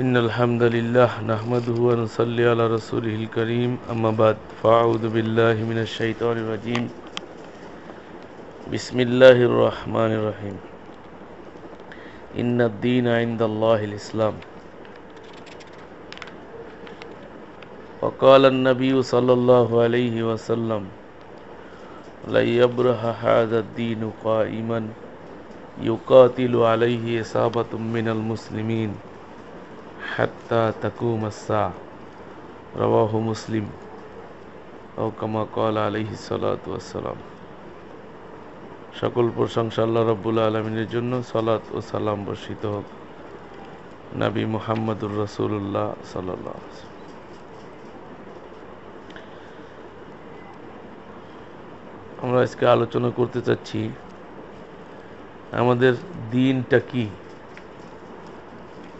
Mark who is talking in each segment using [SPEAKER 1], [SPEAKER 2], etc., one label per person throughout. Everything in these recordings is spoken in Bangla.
[SPEAKER 1] إن الحمد لله نحمده ونصلي على رسوله الكريم أما بعد فأعوذ بالله من الشيطان الرجيم بسم الله الرحمن الرحيم إن الدين عند الله الإسلام وقال النبي صلى الله عليه وسلم لن يبرح هذا الدين قائما يقاتل عليه إصابة من المسلمين হাত্তা তাকুমাসা রবাহ মুসলিম ও কামা কল আলহি সালাতাম সকল প্রশংসা আল্লাহ রব্বুল আলমিনের জন্য সালাত ও সালাম বর্ষিত হোক নাবি মোহাম্মদুর রসুল্লাহ সাল্লাহ আমরা আজকে আলোচনা করতে চাচ্ছি আমাদের দিনটা কি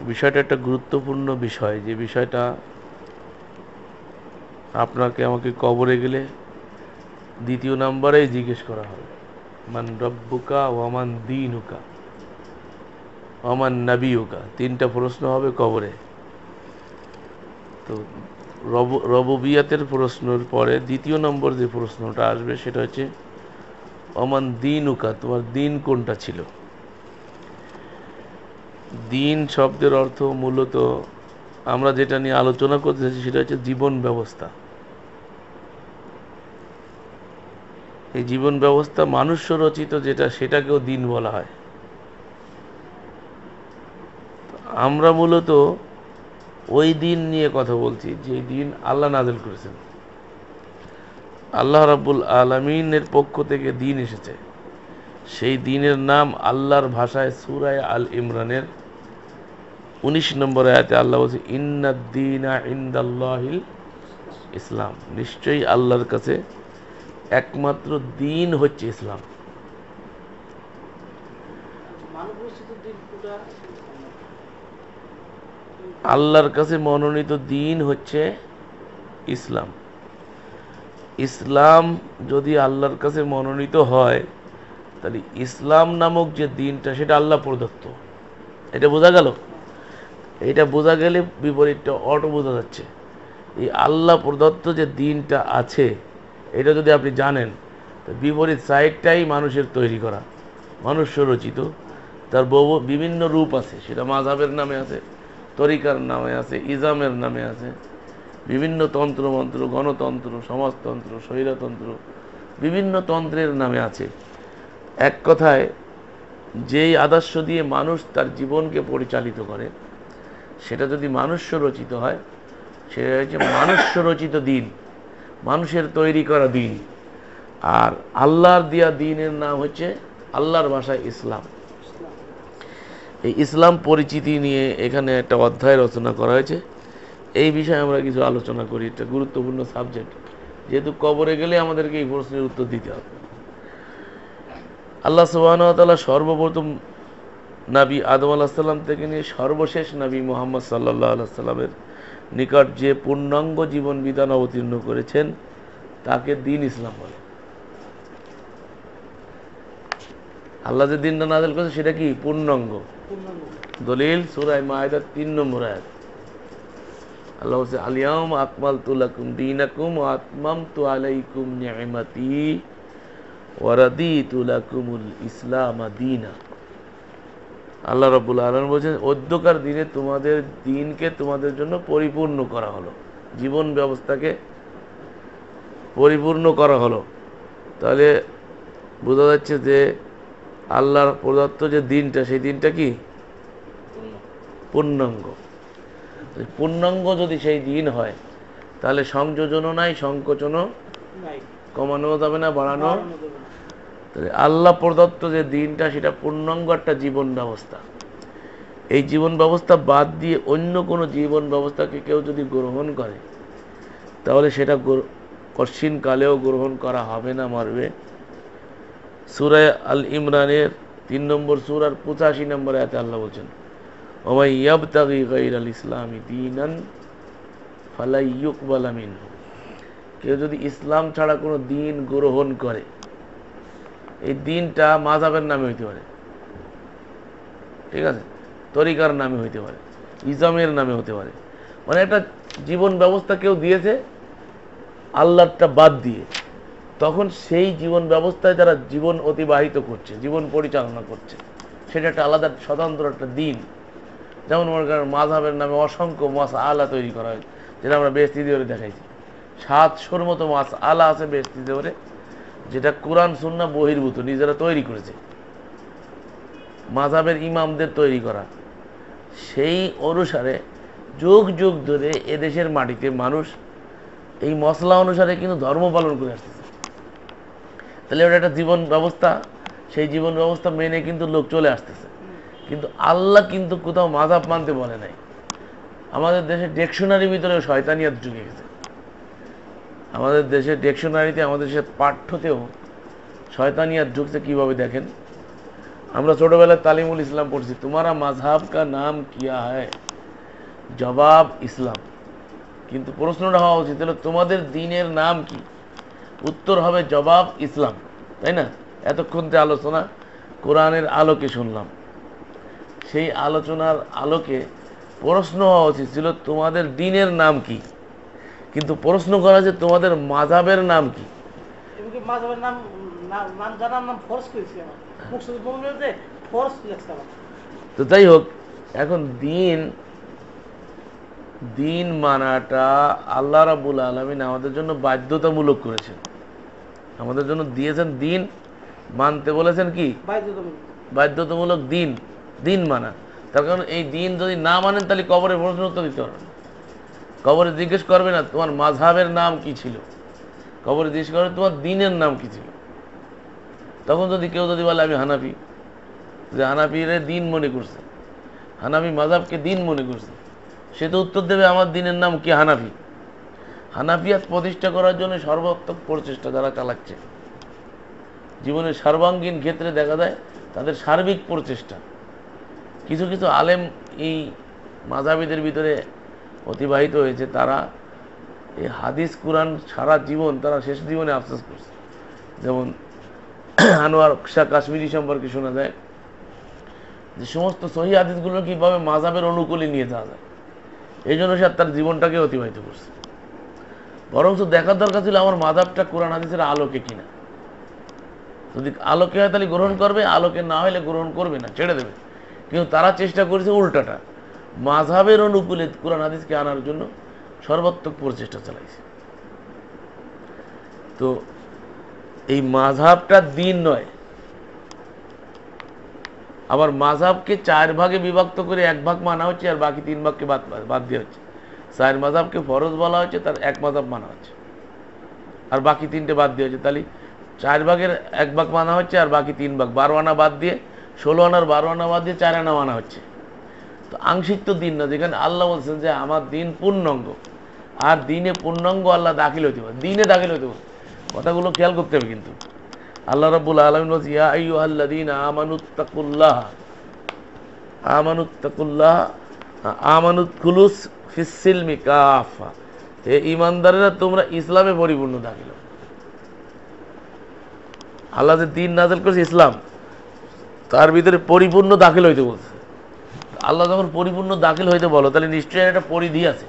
[SPEAKER 1] বিষয়টা একটা গুরুত্বপূর্ণ বিষয় যে বিষয়টা আপনাকে আমাকে কবরে গেলে দ্বিতীয় নাম্বারেই জিজ্ঞেস করা হবে মান রব্বুকা ওয়ামান দিনুকা ওয়ামান নাবিউকা তিনটা প্রশ্ন হবে কবরে তো রব রববিয়াতের প্রশ্নের পরে দ্বিতীয় নম্বর যে প্রশ্নটা আসবে সেটা হচ্ছে অমান দিনুকা তোমার দিন কোনটা ছিল দিন শব্দের অর্থ মূলত আমরা যেটা নিয়ে আলোচনা করতে চাইছি সেটা হচ্ছে জীবন ব্যবস্থা এই জীবন ব্যবস্থা মানুষ রচিত যেটা সেটাকেও দিন বলা হয় আমরা মূলত ওই দিন নিয়ে কথা বলছি যে দিন আল্লাহ নাজল করেছেন আল্লাহ রাবুল আলমিনের পক্ষ থেকে দিন এসেছে সেই দিনের নাম আল্লাহর ভাষায় সুরায় আল ইমরানের উনিশ নম্বর আয়াতে আল্লাহ বলছে ইন্নাদ্দিনা ইন্দাল্লাহিল ইসলাম নিশ্চয়ই আল্লাহর কাছে একমাত্র দিন হচ্ছে ইসলাম আল্লাহর কাছে মনোনীত দিন হচ্ছে ইসলাম ইসলাম যদি আল্লাহর কাছে মনোনীত হয় তাহলে ইসলাম নামক যে দিনটা সেটা আল্লাহ প্রদত্ত এটা বোঝা গেল এটা বোঝা গেলে বিপরীতটা অটো বোঝা যাচ্ছে এই আল্লাহ প্রদত্ত যে দিনটা আছে এটা যদি আপনি জানেন তো বিপরীত সাইডটাই মানুষের তৈরি করা মানুষ রচিত তার বহু বিভিন্ন রূপ আছে সেটা মাঝাবের নামে আছে তরিকার নামে আছে ইজামের নামে আছে বিভিন্ন তন্ত্রমন্ত্র গণতন্ত্র সমাজতন্ত্র স্বৈরতন্ত্র বিভিন্ন তন্ত্রের নামে আছে এক কথায় যেই আদর্শ দিয়ে মানুষ তার জীবনকে পরিচালিত করে সেটা যদি মানুষ্য রচিত হয় সেটা হচ্ছে মানুষ্য রচিত দিন মানুষের তৈরি করা দিন আর আল্লাহর দিয়া দিনের নাম হচ্ছে আল্লাহর ভাষায় ইসলাম এই ইসলাম পরিচিতি নিয়ে এখানে একটা অধ্যায় রচনা করা হয়েছে এই বিষয়ে আমরা কিছু আলোচনা করি একটা গুরুত্বপূর্ণ সাবজেক্ট যেহেতু কবরে গেলে আমাদেরকে এই প্রশ্নের উত্তর দিতে হবে আল্লাহ সুবাহ সর্বপ্রথম নাবি আদম আলাহিসাল্লাম থেকে নিয়ে সর্বশেষ নাবি মোহাম্মদ সাল্লাহ আলাইসাল্লামের নিকট যে পূর্ণাঙ্গ জীবন বিধান অবতীর্ণ করেছেন তাকে দিন ইসলাম বলে আল্লাহ যে দিনটা নাজল করেছে সেটা কি পূর্ণাঙ্গ দলিল সুরাই মায়দার তিন নম্বর আয়াত আল্লাহ হচ্ছে আলিয়াম আকমাল তুলাকুম দিন আকুম আত্মাম তু আলাইকুম নিয়ামাতি ওয়ারাদি তুলাকুমুল ইসলাম আল্লাহ রব্বুল আলম বলছেন অধ্যকার দিনে তোমাদের দিনকে তোমাদের জন্য পরিপূর্ণ করা হলো জীবন ব্যবস্থাকে পরিপূর্ণ করা হলো তাহলে বোঝা যাচ্ছে যে আল্লাহর প্রদত্ত যে দিনটা সেই দিনটা কি পূর্ণাঙ্গ পূর্ণাঙ্গ যদি সেই দিন হয় তাহলে সংযোজনও নাই সংকোচনও কমানো যাবে না বাড়ানো আল্লাহ প্রদত্ত যে দিনটা সেটা পূর্ণাঙ্গ একটা জীবন ব্যবস্থা এই জীবন ব্যবস্থা বাদ দিয়ে অন্য কোনো জীবন ব্যবস্থাকে কেউ যদি গ্রহণ করে তাহলে সেটা কশিন কালেও গ্রহণ করা হবে না মারবে সুরায় আল ইমরানের তিন নম্বর সুর আর পঁচাশি নম্বরে এতে আল্লাহ বলছেন গাইর আল ইসলামী দিনান ফালাই ইউকবালামিন কেউ যদি ইসলাম ছাড়া কোনো দিন গ্রহণ করে এই দিনটা মাঝাবের নামে হইতে পারে ঠিক আছে তরিকার নামে হইতে পারে ইজামের নামে হতে পারে মানে একটা জীবন ব্যবস্থা কেউ দিয়েছে আল্লাহটা বাদ দিয়ে তখন সেই জীবন ব্যবস্থায় যারা জীবন অতিবাহিত করছে জীবন পরিচালনা করছে সেটা একটা আলাদা স্বতন্ত্র একটা দিন যেমন মনে করেন মাঝাবের নামে অসংখ্য মাস আলা তৈরি করা হয়েছে যেটা আমরা বেশ দেওয়ারে দেখাইছি সাতশোর মতো মাস আলা আছে বেশ দেওয়ারে যেটা কোরআন সুন্না বহির্ভূত নিজেরা তৈরি করেছে মাঝাবের ইমামদের তৈরি করা সেই অনুসারে যুগ যুগ ধরে এদেশের মাটিতে মানুষ এই মশলা অনুসারে কিন্তু ধর্ম পালন করে আসতেছে তাহলে ওটা একটা জীবন ব্যবস্থা সেই জীবন ব্যবস্থা মেনে কিন্তু লোক চলে আসতেছে কিন্তু আল্লাহ কিন্তু কোথাও মাধাব মানতে বলে নাই আমাদের দেশে ডিকশনারির ভিতরে শয়তানিয়াত ঢুকে গেছে আমাদের দেশের ডিকশনারিতে আমাদের দেশের পাঠ্যতেও শয়তানিয়ার ঢুকতে কীভাবে দেখেন আমরা ছোটোবেলায় তালিমুল ইসলাম পড়ছি তোমারা মাঝহাব কা নাম কিয়া হয় জবাব ইসলাম কিন্তু প্রশ্নটা হওয়া উচিত তাহলে তোমাদের দিনের নাম কি উত্তর হবে জবাব ইসলাম তাই না এতক্ষণ যে আলোচনা কোরআনের আলোকে শুনলাম সেই আলোচনার আলোকে প্রশ্ন হওয়া উচিত ছিল তোমাদের দিনের নাম কী কিন্তু প্রশ্ন করা যে তোমাদের মাঝাবের নাম কি তো তাই হোক এখন দিন দিন মানাটা আল্লাহ রাবুল আলমিন আমাদের জন্য বাধ্যতামূলক করেছেন আমাদের জন্য দিয়েছেন দিন মানতে বলেছেন কি বাধ্যতামূলক দিন দিন মানা তার কারণ এই দিন যদি না মানেন তাহলে কবরে প্রশ্ন উত্তর দিতে পারবেন কবরে জিজ্ঞেস করবে না তোমার মাঝহাবের নাম কি ছিল কবরে জিজ্ঞেস করবে তোমার দিনের নাম কি ছিল তখন যদি কেউ যদি বলে আমি হানাফি যে হানাফিরে দিন মনে করছে হানাফি মাজাবকে দিন মনে করছে সে তো উত্তর দেবে আমার দিনের নাম কি হানাফি হানাফিয়াত প্রতিষ্ঠা করার জন্য সর্বাত্মক প্রচেষ্টা যারা চালাচ্ছে জীবনের সর্বাঙ্গীন ক্ষেত্রে দেখা যায় তাদের সার্বিক প্রচেষ্টা কিছু কিছু আলেম এই মাঝাবিদের ভিতরে অতিবাহিত হয়েছে তারা এই হাদিস কুরান সারা জীবন তারা শেষ জীবনে আফসোস করছে যেমন আনোয়ার শাহ কাশ্মীরি সম্পর্কে শোনা যায় যে সমস্ত সহি হাদিসগুলো কীভাবে মাজাবের অনুকূলে নিয়ে যাওয়া যায় এই জন্য সে তার জীবনটাকে অতিবাহিত করছে বরঞ্চ দেখার দরকার ছিল আমার মাধাবটা কোরআন হাদিসের আলোকে কিনা যদি আলোকে হয় তাহলে গ্রহণ করবে আলোকে না হলে গ্রহণ করবে না ছেড়ে দেবে কিন্তু তারা চেষ্টা করেছে উল্টাটা মাঝহাবের অনুকূলে কোরআন হাদিসকে আনার জন্য সর্বাত্মক প্রচেষ্টা চালাইছে তো এই মাঝাবটা দিন নয় আবার মাঝাবকে চার ভাগে বিভক্ত করে এক ভাগ মানা হচ্ছে আর বাকি তিন ভাগকে বাদ বাদ দেওয়া হচ্ছে চার মাঝাবকে ফরজ বলা হচ্ছে তার এক মাঝাব মানা হচ্ছে আর বাকি তিনটে বাদ দেওয়া হচ্ছে তাহলে চার ভাগের এক ভাগ মানা হচ্ছে আর বাকি তিন ভাগ বারো আনা বাদ দিয়ে ষোলো আনার বারো আনা বাদ দিয়ে চার আনা মানা হচ্ছে আংশিক তো দিন না যেখানে আল্লাহ বলছেন যে আমার দিন পূর্ণাঙ্গ আর দিনে পূর্ণাঙ্গ আল্লাহ দাখিল হইতে পারে দিনে দাখিল হইতে পারে কথাগুলো খেয়াল করতে হবে কিন্তু আল্লাহ রাবুল আলমিন বলছে ইয়া আইয়ু আল্লা দিন আমানুত্তাকুল্লাহ আমানুত্তাকুল্লাহ আমানুত খুলুস ফিসিল মিকাফা হে ইমানদারেরা তোমরা ইসলামে পরিপূর্ণ দাখিল আল্লাহ যে দিন নাজেল করেছে ইসলাম তার ভিতরে পরিপূর্ণ দাখিল হইতে বলছে আল্লাহ যখন পরিপূর্ণ দাখিল হইতে বলো তাহলে নিশ্চয়ই একটা পরিধি আছে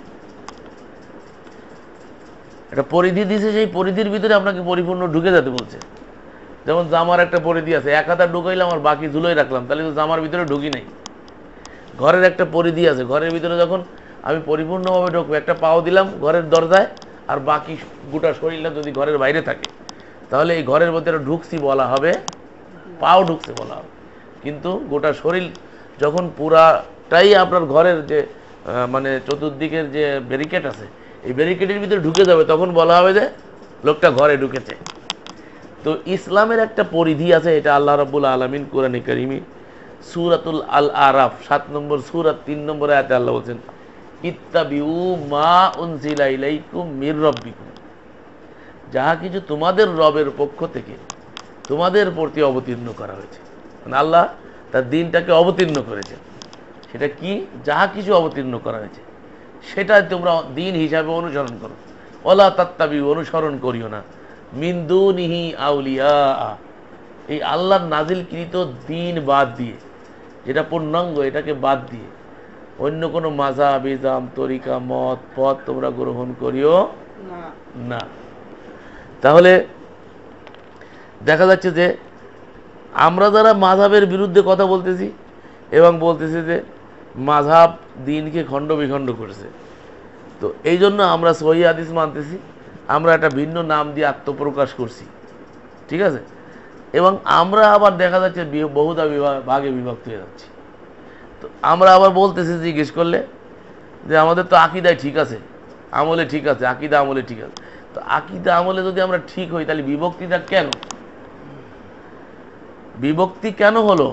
[SPEAKER 1] একটা পরিধি দিছে সেই পরিধির ভিতরে আপনাকে পরিপূর্ণ ঢুকে যেতে বলছে যেমন জামার একটা পরিধি আছে এক হাতা ঢুকাইলাম আর বাকি ধুলোই রাখলাম তাহলে তো জামার ভিতরে ঢুকি নাই ঘরের একটা পরিধি আছে ঘরের ভিতরে যখন আমি পরিপূর্ণভাবে ঢুকবো একটা পাও দিলাম ঘরের দরজায় আর বাকি গোটা শরীরটা যদি ঘরের বাইরে থাকে তাহলে এই ঘরের ভিতরে ঢুকছি বলা হবে পাও ঢুকছে বলা হবে কিন্তু গোটা শরীর যখন পুরাটাই আপনার ঘরের যে মানে চতুর্দিকের যে ব্যারিকেড আছে এই ব্যারিকেডের ভিতরে ঢুকে যাবে তখন বলা হবে যে লোকটা ঘরে ঢুকেছে তো ইসলামের একটা পরিধি আছে এটা আল্লাহ রবুল আলমিন কোরআন করিমি সুরাতুল আল আরাফ সাত নম্বর সুরাত তিন নম্বর আয়াতে আল্লাহ বলছেন ইত্তাবিউ মা উনজিলা ইলাইকুম মির রব্বিকুম যাহা কিছু তোমাদের রবের পক্ষ থেকে তোমাদের প্রতি অবতীর্ণ করা হয়েছে মানে আল্লাহ তার দিনটাকে অবতীর্ণ করেছে সেটা কি যা কিছু অবতীর্ণ করা হয়েছে সেটা তোমরা দিন হিসাবে অনুসরণ করো ওলা তাত্তাবি অনুসরণ করিও না মিন্দু নিহি আউলিয়া এই আল্লাহর নাজিলকৃত দিন বাদ দিয়ে যেটা পূর্ণাঙ্গ এটাকে বাদ দিয়ে অন্য কোনো মাজা বেজাম তরিকা মত পথ তোমরা গ্রহণ করিও না তাহলে দেখা যাচ্ছে যে আমরা যারা মাঝাবের বিরুদ্ধে কথা বলতেছি এবং বলতেছি যে মাঝাব দিনকে খণ্ড বিখণ্ড করেছে তো এই জন্য আমরা সহি আদিস মানতেছি আমরা একটা ভিন্ন নাম দিয়ে আত্মপ্রকাশ করছি ঠিক আছে এবং আমরা আবার দেখা যাচ্ছে বহুদা বিভাগ ভাগে বিভক্ত হয়ে যাচ্ছি তো আমরা আবার বলতেছি জিজ্ঞেস করলে যে আমাদের তো আকিদায় ঠিক আছে আমলে ঠিক আছে আকিদা আমলে ঠিক আছে তো আকিদা আমলে যদি আমরা ঠিক হই তাহলে বিভক্তিটা কেন বিভক্তি কেন হলো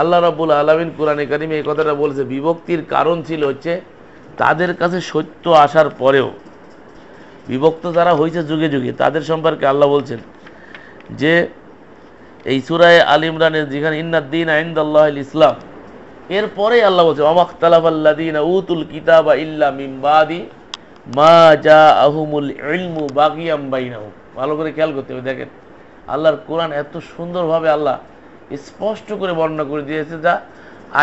[SPEAKER 1] আল্লাহ রাবুল আলমিন কোরআনে কারিমে এই কথাটা বলছে বিভক্তির কারণ ছিল হচ্ছে তাদের কাছে সত্য আসার পরেও বিভক্ত যারা হয়েছে যুগে যুগে তাদের সম্পর্কে আল্লাহ বলছেন যে এই সুরায় আল ইমরানের যেখানে ইন্নাদ্দিন আইন্দ আল্লাহ ইসলাম এরপরে আল্লাহ বলছে অমাখতালাফ আল্লাদিন উতুল কিতাবা ইল্লা মিমবাদি মা যা আহমুল ইলমু বাগিয়াম বাইনাহু ভালো করে খেয়াল করতে হবে দেখেন আল্লাহর কোরআন এত সুন্দরভাবে আল্লাহ স্পষ্ট করে বর্ণনা করে দিয়েছে যা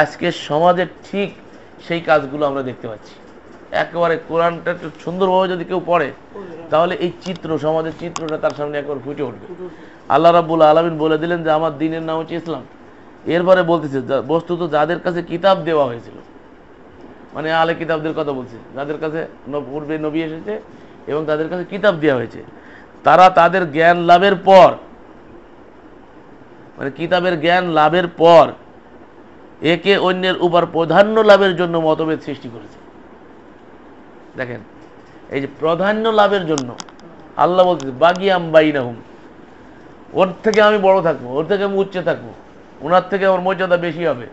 [SPEAKER 1] আজকের সমাজের ঠিক সেই কাজগুলো আমরা দেখতে পাচ্ছি একেবারে কোরআনটা একটু সুন্দরভাবে যদি কেউ পড়ে তাহলে এই চিত্র সমাজের চিত্রটা তার সামনে একবার ফুটে উঠবে আল্লাহ রাবুল আলমিন বলে দিলেন যে আমার দিনের নাম হচ্ছে ইসলাম এরপরে বলতেছে বস্তুত যাদের কাছে কিতাব দেওয়া হয়েছিল মানে আলে কিতাবদের কথা বলছে যাদের কাছে পূর্বে নবী এসেছে এবং তাদের কাছে কিতাব দেওয়া হয়েছে তারা তাদের জ্ঞান লাভের পর মানে কিতাবের জ্ঞান লাভের পর একে অন্যের উপর প্রাধান্য লাভের জন্য মতভেদ সৃষ্টি করেছে দেখেন এই যে প্রাধান্য লাভের জন্য আল্লাহ বলতেছে বাগি হুম ওর থেকে আমি বড় থাকবো ওর থেকে আমি উচ্চে থাকবো ওনার থেকে আমার মর্যাদা বেশি হবে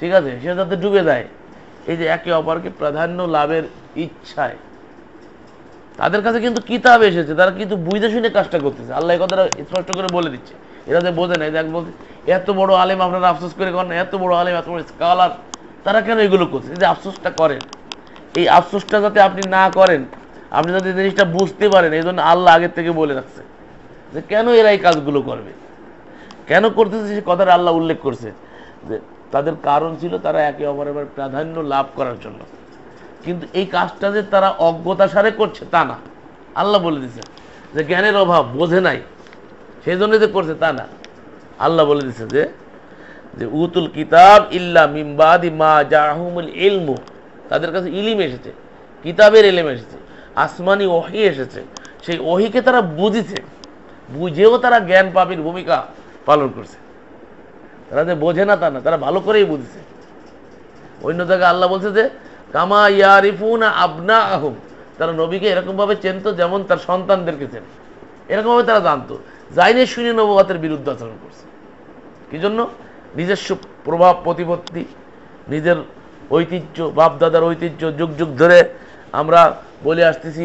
[SPEAKER 1] ঠিক আছে সে তাতে ডুবে যায় এই যে একে অপরকে প্রাধান্য লাভের ইচ্ছায় তাদের কাছে কিন্তু কিতাব এসেছে তারা কিন্তু বুঝতে শুনে কাজটা করতেছে আল্লাহ কথাটা স্পষ্ট করে বলে দিচ্ছে এরা যে বোঝে না দেখ বলছি এত বড় আলেম আপনারা আফসোস করে করেন এত বড় আলেম এত বড় স্কলার তারা কেন এগুলো করছে যে আফসোসটা করেন এই আফসোসটা যাতে আপনি না করেন আপনি যাতে জিনিসটা বুঝতে পারেন এই জন্য আল্লাহ আগের থেকে বলে রাখছে যে কেন এরা এই কাজগুলো করবে কেন করতেছে সে কথাটা আল্লাহ উল্লেখ করছে যে তাদের কারণ ছিল তারা একে অপরের প্রাধান্য লাভ করার জন্য কিন্তু এই কাজটা যে তারা অজ্ঞতা সারে করছে তা না আল্লাহ বলে দিছে যে জ্ঞানের অভাব বোঝে নাই সেই জন্য যে করছে তা না আল্লাহ বলে দিচ্ছে যে যে উতুল কিতাব ইল্লা মিম্বাদি মা জাহুমুল ইলমু তাদের কাছে ইলিম এসেছে কিতাবের এলিম এসেছে আসমানি ওহি এসেছে সেই ওহিকে তারা বুঝেছে বুঝেও তারা জ্ঞান পাবির ভূমিকা পালন করছে তারা যে বোঝে না তা না তারা ভালো করেই বুঝেছে অন্য জায়গায় আল্লাহ বলছে যে কামা ইয়ারিফুন আবনা আহম তারা নবীকে এরকমভাবে চেনত যেমন তার সন্তানদেরকে চেন এরকমভাবে তারা জানতো জাইনে শুনে নবগতের বিরুদ্ধে আচরণ করছে কি জন্য নিজস্ব প্রভাব প্রতিপত্তি নিজের ঐতিহ্য বাপদাদার ঐতিহ্য যুগ যুগ ধরে আমরা বলে আসতেছি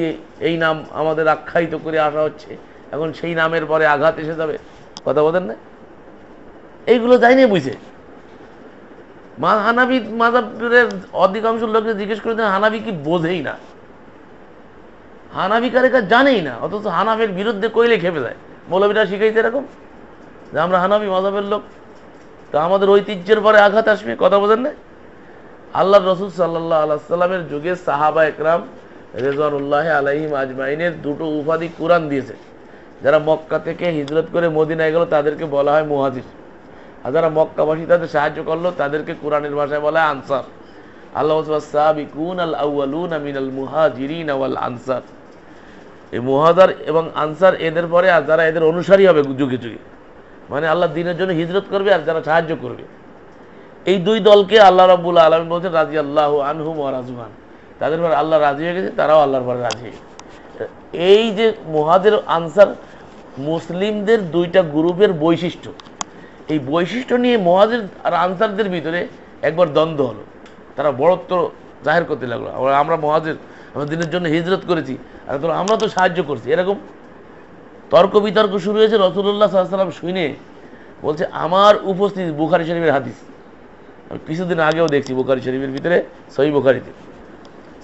[SPEAKER 1] এই নাম আমাদের আখ্যায়িত করে আসা হচ্ছে এখন সেই নামের পরে আঘাত এসে যাবে কথা বলেন না এইগুলো যাইনি বুঝে মা হানাবি মাদাবের অধিকাংশ লোককে জিজ্ঞেস করে হানাবি কি বোঝেই না হানাবি কারেকা জানেই না অথচ হানাফের বিরুদ্ধে কইলে খেপে যায় মৌলবীরা শিখাইতে এরকম যে আমরা হানাবি মাধবের লোক তো আমাদের ঐতিহ্যের পরে আঘাত আসবে কথা বোঝেন না আল্লাহ রসুল সাল্লাহ আলাইসাল্লামের যুগে সাহাবা একরাম উল্লাহ আলাইহিম আজমাইনের দুটো উপাধি কোরআন দিয়েছে যারা মক্কা থেকে হিজরত করে মদিনায় গেল তাদেরকে বলা হয় মুহাজির আর যারা মক্কাবাসী তাদের সাহায্য করলো তাদেরকে কোরআনের ভাষায় বলা হয় আনসার আল্লাহ সাহাবিকুন আল আউআল আমিন আল মুহাজিরিন আওয়াল আনসার এই মহাদার এবং আনসার এদের পরে আর যারা এদের অনুসারী হবে যুগে যুগে মানে আল্লাহ দিনের জন্য হিজরত করবে আর যারা সাহায্য করবে এই দুই দলকে আল্লাহ রাবুল আলম বলছেন রাজি আল্লাহ আনহুম ও রাজুহান তাদের পরে আল্লাহ রাজি হয়ে গেছে তারাও আল্লাহর পরে রাজি হয়ে এই যে মহাদের আনসার মুসলিমদের দুইটা গ্রুপের বৈশিষ্ট্য এই বৈশিষ্ট্য নিয়ে মহাদের আর আনসারদের ভিতরে একবার দ্বন্দ্ব হলো তারা বড়ত্ব জাহের করতে লাগলো আমরা মহাজের আমরা দিনের জন্য হিজরত করেছি আর আমরা তো সাহায্য করছি এরকম তর্ক বিতর্ক শুরু হয়েছে রসুল্লাহ সাল্লাম শুনে বলছে আমার উপস্থিতি বুখারি শরীফের হাদিস আমি কিছুদিন আগেও দেখছি বুখারি শরীফের ভিতরে সহি বুখারিতে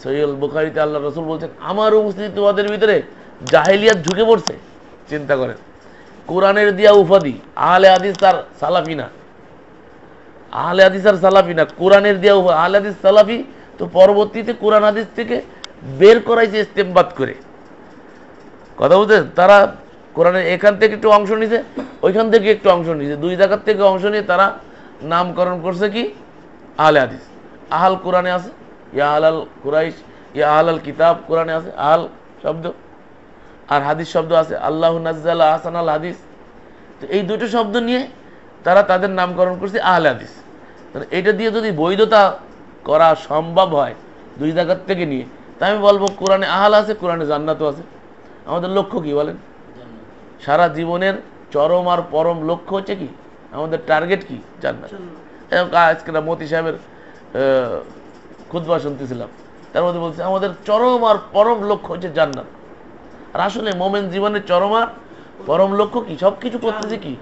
[SPEAKER 1] সহি বুখারিতে আল্লাহ রসুল বলছেন আমার উপস্থিতি তোমাদের ভিতরে জাহেলিয়াত ঝুঁকে পড়ছে চিন্তা করেন কোরআনের দিয়া উপাধি আহলে হাদিস তার সালাফিনা আহলে হাদিস আর সালাফিনা কোরআনের দিয়া উপাধি আহলে হাদিস সালাফি তো পরবর্তীতে কোরআন হাদিস থেকে বের করাইছে ইস্তেমবাদ করে কথা বলতে তারা কোরআনে এখান থেকে একটু অংশ নিছে ওইখান থেকে একটু অংশ নিছে দুই জায়গার থেকে অংশ নিয়ে তারা নামকরণ করছে কি আহলে আদিস আহাল কোরআনে আছে ইয়া আলাল কুরাইশ ইয়া আলাল কিতাব কোরআনে আছে আহাল শব্দ আর হাদিস শব্দ আছে আল্লাহ নাজাল আহসান আল হাদিস তো এই দুটো শব্দ নিয়ে তারা তাদের নামকরণ করছে আহলে আদিস এটা দিয়ে যদি বৈধতা করা সম্ভব হয় দুই জায়গার থেকে নিয়ে তাই আমি বলবো কোরআনে আহাল আছে কোরআনে জান্নাতও আছে আমাদের লক্ষ্য কি বলেন সারা জীবনের চরম আর পরম লক্ষ্য হচ্ছে কি আমাদের টার্গেট কি জান্নাত আজকে না মতি সাহেবের খুদবা শুনতেছিলাম তার মধ্যে বলছে আমাদের চরম আর পরম লক্ষ্য হচ্ছে জান্নাত আর আসলে মোমেন জীবনের চরম আর পরম লক্ষ্য কি সব কিছু করতেছি কি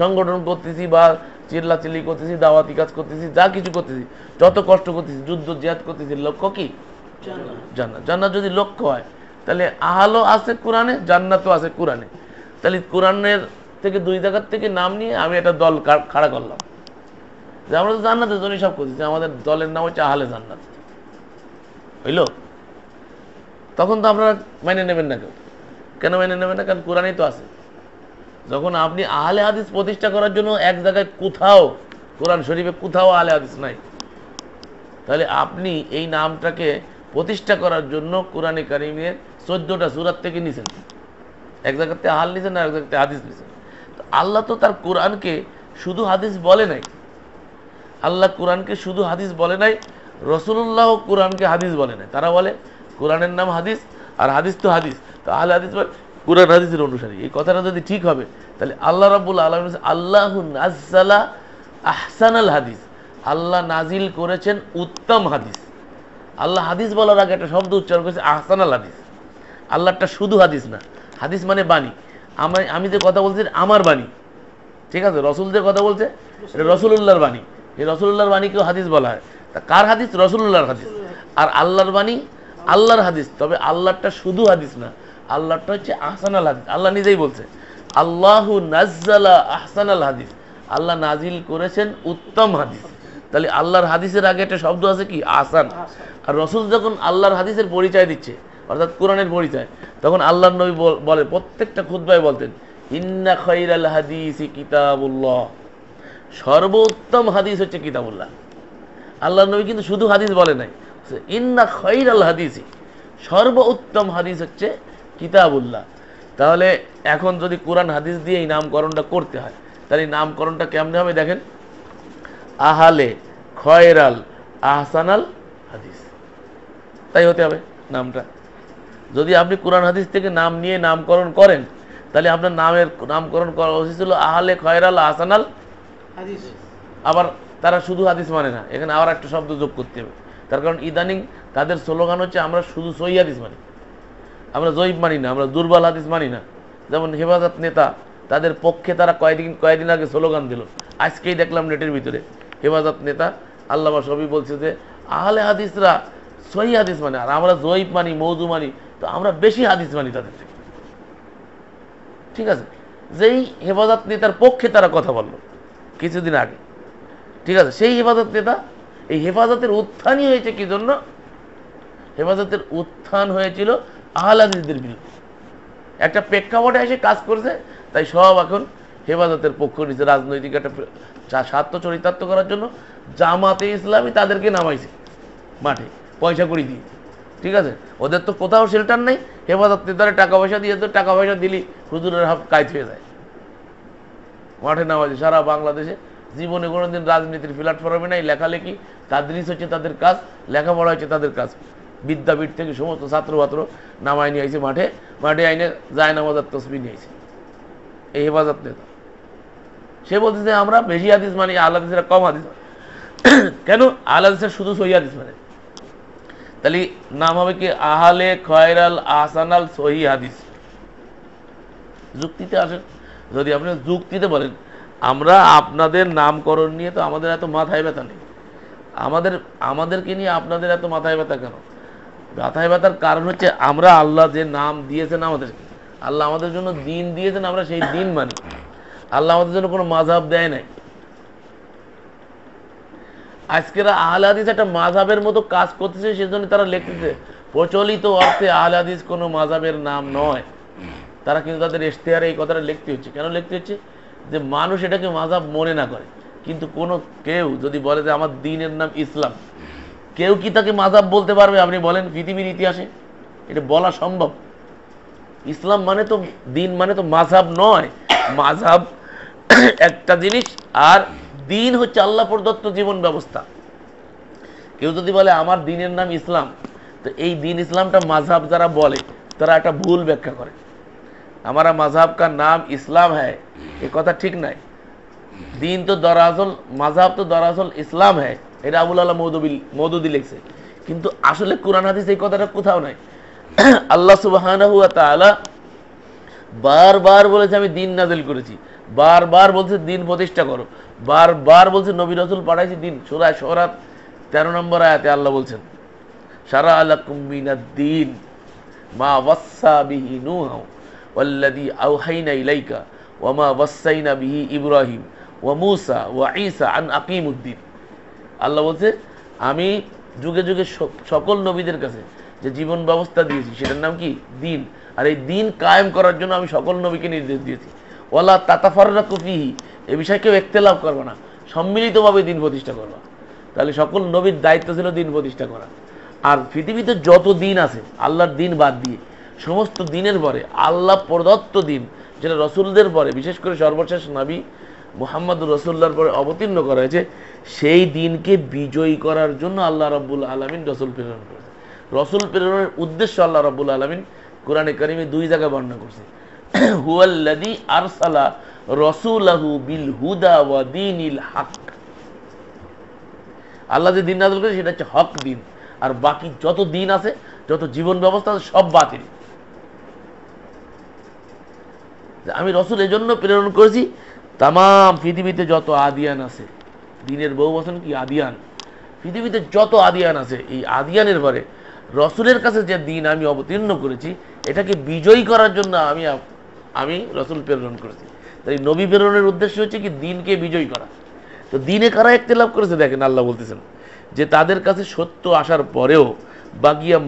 [SPEAKER 1] সংগঠন করতেছি বা চিল্লাচিল্লি করতেছি দাওয়াতি কাজ করতেছি যা কিছু করতেছি যত কষ্ট করতেছি যুদ্ধ জিয়াদ করতেছি লক্ষ্য কি জান্নাত জান্নাত যদি লক্ষ্য হয় তাহলে আহালও আছে কোরআনে জান্নাতও আছে কোরআনে তাহলে কোরআনের থেকে দুই জায়গার থেকে নাম নিয়ে আমি একটা দল খাড়া করলাম যে আমরা তো জান্নাতের জন্যই সব করছি আমাদের দলের নাম হচ্ছে আহালে জান্নাত হইল তখন তো আপনারা মেনে নেবেন না কেউ কেন মেনে নেবেন না কারণ কোরআনেই তো আছে যখন আপনি আহলে হাদিস প্রতিষ্ঠা করার জন্য এক জায়গায় কোথাও কোরআন শরীফে কোথাও আহলে হাদিস নাই তাহলে আপনি এই নামটাকে প্রতিষ্ঠা করার জন্য কোরআনে কারিমের চোদ্দোটা সুরাত থেকে নিছেন এক জায়গাতে হাল নিছেন আর এক জায়গাতে হাদিস নিছেন তো আল্লাহ তো তার কোরআনকে শুধু হাদিস বলে নাই আল্লাহ কোরআনকে শুধু হাদিস বলে নাই রসুল্লাহ কোরআনকে হাদিস বলে নাই তারা বলে কোরআনের নাম হাদিস আর হাদিস তো হাদিস তো আল হাদিস বলে কোরআন হাদিসের অনুসারী এই কথাটা যদি ঠিক হবে তাহলে আল্লাহ রাবুল আলম আল্লাহ নাজালা আহসান আল হাদিস আল্লাহ নাজিল করেছেন উত্তম হাদিস আল্লাহ হাদিস বলার আগে একটা শব্দ উচ্চারণ করেছে আহসান আল হাদিস আল্লাহটা শুধু হাদিস না হাদিস মানে বাণী আমি আমি যে কথা বলছি আমার বাণী ঠিক আছে রসুল যে কথা বলছে এটা রসুলুল্লাহর বাণী এই রসুল্লাহর বাণীকেও হাদিস বলা হয় তা কার হাদিস রসুল্লাহর হাদিস আর আল্লাহর বাণী আল্লাহর হাদিস তবে আল্লাহটা শুধু হাদিস না আল্লাহটা হচ্ছে আহসান আল হাদিস আল্লাহ নিজেই বলছে আল্লাহু নাজ্জালা আহসান আল হাদিস আল্লাহ নাজিল করেছেন উত্তম হাদিস তাহলে আল্লাহর হাদিসের আগে একটা শব্দ আছে কি আসান আর রসুল যখন আল্লাহর হাদিসের পরিচয় দিচ্ছে অর্থাৎ কোরআনের পরিচয় তখন আল্লাহর নবী বলে প্রত্যেকটা খুদ্ায় বলতেন ইন্না খৈরাল হাদিস কিতাবুল্লাহ সর্বোত্তম হাদিস হচ্ছে কিতাবুল্লাহ আল্লাহ নবী কিন্তু শুধু হাদিস বলে নাই ইন্না খৈর আল হাদিসি সর্বোত্তম হাদিস হচ্ছে কিতাবুল্লাহ তাহলে এখন যদি কোরআন হাদিস দিয়ে এই নামকরণটা করতে হয় তাহলে নামকরণটা কেমনে হবে দেখেন আহালে খয়রাল আহসানাল হাদিস তাই হতে হবে নামটা যদি আপনি কোরআন হাদিস থেকে নাম নিয়ে নামকরণ করেন তাহলে আপনার নামের নামকরণ করা উচিত ছিল আহালে খয়রাল আহসানাল হাদিস আবার তারা শুধু হাদিস মানে না এখানে আবার একটা শব্দ যোগ করতে হবে তার কারণ ইদানিং তাদের স্লোগান হচ্ছে আমরা শুধু সই হাদিস মানি আমরা জৈব মানি না আমরা দুর্বল হাদিস মানি না যেমন হেফাজত নেতা তাদের পক্ষে তারা কয়েকদিন কয়েকদিন আগে স্লোগান দিল আজকেই দেখলাম নেটের ভিতরে হেফাজত নেতা আল্লাহ সবই বলছে যে আহলে হাদিসরা সহি হাদিস মানে আর আমরা জয়ীব মানি মৌজু মানি তো আমরা বেশি হাদিস মানি তাদের থেকে ঠিক আছে যেই হেফাজত নেতার পক্ষে তারা কথা বলল কিছুদিন আগে ঠিক আছে সেই হেফাজত নেতা এই হেফাজতের উত্থানই হয়েছে কি জন্য হেফাজতের উত্থান হয়েছিল আহলাদিসদের বিরুদ্ধে একটা প্রেক্ষাপটে এসে কাজ করছে তাই সব এখন হেফাজতের পক্ষ নিচ্ছে রাজনৈতিক একটা স্বার্থ চরিতার্থ করার জন্য জামাতে ইসলামী তাদেরকে নামাইছে মাঠে পয়সা করে দিয়ে ঠিক আছে ওদের তো কোথাও শেল্টার নেই হেফাজত তারা টাকা পয়সা দিয়ে তো টাকা পয়সা দিলি হুজুরের হাফ কায়ত হয়ে যায় মাঠে নামাজে সারা বাংলাদেশে জীবনে কোনোদিন রাজনীতির প্ল্যাটফর্মে নাই লেখালেখি তাদেরই হচ্ছে তাদের কাজ লেখাপড়া হচ্ছে তাদের কাজ বিদ্যাপীঠ থেকে সমস্ত ছাত্র নামায় নিয়ে আইছে মাঠে মাঠে আইনে জায়নামাজার তসবি নিয়ে এই হেফাজত নেতা সে বলতেছে আমরা বেশি হাদিস মানি আল্লাহ হাদিসেরা কম হাদিস কেন আল্লাহ হাদিসের শুধু সহি হাদিস মানে তাহলে নাম হবে কি আহালে খয়রাল আহসানাল সহি হাদিস যুক্তিতে আসেন যদি আপনি যুক্তিতে বলেন আমরা আপনাদের নামকরণ নিয়ে তো আমাদের এত মাথায় ব্যথা নেই আমাদের আমাদেরকে নিয়ে আপনাদের এত মাথায় ব্যথা কেন মাথায় ব্যথার কারণ হচ্ছে আমরা আল্লাহ যে নাম দিয়েছেন আমাদের আল্লাহ আমাদের জন্য দিন দিয়েছেন আমরা সেই দিন মানি আল্লাহ আমাদের জন্য কোনো মাঝাব দেয় নাই আজকের আহল হাদিস একটা মাঝাবের মতো কাজ করতেছে সেজন্য তারা লেখতেছে প্রচলিত অর্থে আহল হাদিস কোনো মাঝাবের নাম নয় তারা কিন্তু তাদের ইশতেহারে এই কথাটা লিখতে হচ্ছে কেন লিখতে হচ্ছে যে মানুষ এটাকে মাঝাব মনে না করে কিন্তু কোন কেউ যদি বলে যে আমার দিনের নাম ইসলাম কেউ কি তাকে মাঝাব বলতে পারবে আপনি বলেন পৃথিবীর ইতিহাসে এটা বলা সম্ভব ইসলাম মানে তো দিন মানে তো মাঝাব নয় মাঝাব একটা জিনিস আর দিন হচ্ছে আল্লাহ প্রদত্ত জীবন ব্যবস্থা কেউ যদি বলে আমার দিনের নাম ইসলাম তো এই দিন ইসলামটা মাঝহাব যারা বলে তারা একটা ভুল ব্যাখ্যা করে আমার মাঝহাব কা নাম ইসলাম হ্যাঁ এ কথা ঠিক নাই দিন তো দরাজল মাঝহাব তো দরাজল ইসলাম হ্যাঁ এটা আবুল আল্লাহ মৌদুবিল মৌদুদি লিখছে কিন্তু আসলে কোরআন হাদিস এই কথাটা কোথাও নাই আল্লাহ সুবাহ বারবার বলেছে আমি দিন নাজেল করেছি বারবার বলছে দিন প্রতিষ্ঠা করো বারবার বলছে নবী রসুল পাঠাইছি দিন সোরায় সোহরাত তেরো নম্বর আয়াতে আল্লাহ বলছেন সারা আল্লাহ কুম্বিনা দিন মা ওয়াসা বিহি নুহ ওয়াল্লাদি আউহাইনা ইলাইকা ওয়ামা ওয়াসাইনা বিহি ইব্রাহিম ওয়া মুসা ওয়া ঈসা আন আকিম উদ্দিন আল্লাহ বলছে আমি যুগে যুগে সকল নবীদের কাছে যে জীবন ব্যবস্থা দিয়েছি সেটার নাম কি দিন আর এই দিন কায়েম করার জন্য আমি সকল নবীকে নির্দেশ দিয়েছি ওলা তাতাফাররা কফি এ বিষয়ে কেউ একতেলাভ করবো না সম্মিলিতভাবে দিন প্রতিষ্ঠা করবো তাহলে সকল নবীর দায়িত্ব ছিল দিন প্রতিষ্ঠা করা আর পৃথিবীতে যত দিন আছে আল্লাহর দিন বাদ দিয়ে সমস্ত দিনের পরে আল্লাহ প্রদত্ত দিন যেটা রসুলদের পরে বিশেষ করে সর্বশেষ নবী মোহাম্মদ রসুল্লার পরে অবতীর্ণ করা হয়েছে সেই দিনকে বিজয়ী করার জন্য আল্লাহ রব্বুল আলমিন রসুল প্রেরণ করেছে রসুল প্রেরণের উদ্দেশ্য আল্লাহ রব্বুল আলমিন কোরআনে করিমে দুই জায়গায় বর্ণনা করছে হুয়াল্লাযী আরসালা রাসূলাহু বিল হুদা ওয়া আল্লাহ যে দিন নাযিল করেছে সেটা হচ্ছে হক দিন আর বাকি যত দিন আছে যত জীবন ব্যবস্থা আছে সব বাতিল আমি রসুল এজন্য প্রেরণ করেছি তামাম পৃথিবীতে যত আদিয়ান আছে দিনের বহু বচন কি আদিয়ান পৃথিবীতে যত আদিয়ান আছে এই আদিয়ানের পরে রসুলের কাছে যে দিন আমি অবতীর্ণ করেছি এটাকে বিজয়ী করার জন্য আমি আমি রসুল প্রেরণ করেছি তাই নবী প্রেরণের উদ্দেশ্য হচ্ছে কি দিনকে বিজয় করা তো দিনে কারা একতলাভ করেছে দেখেন আল্লাহ বলতেছেন যে তাদের কাছে সত্য আসার পরেও বাগিয়াম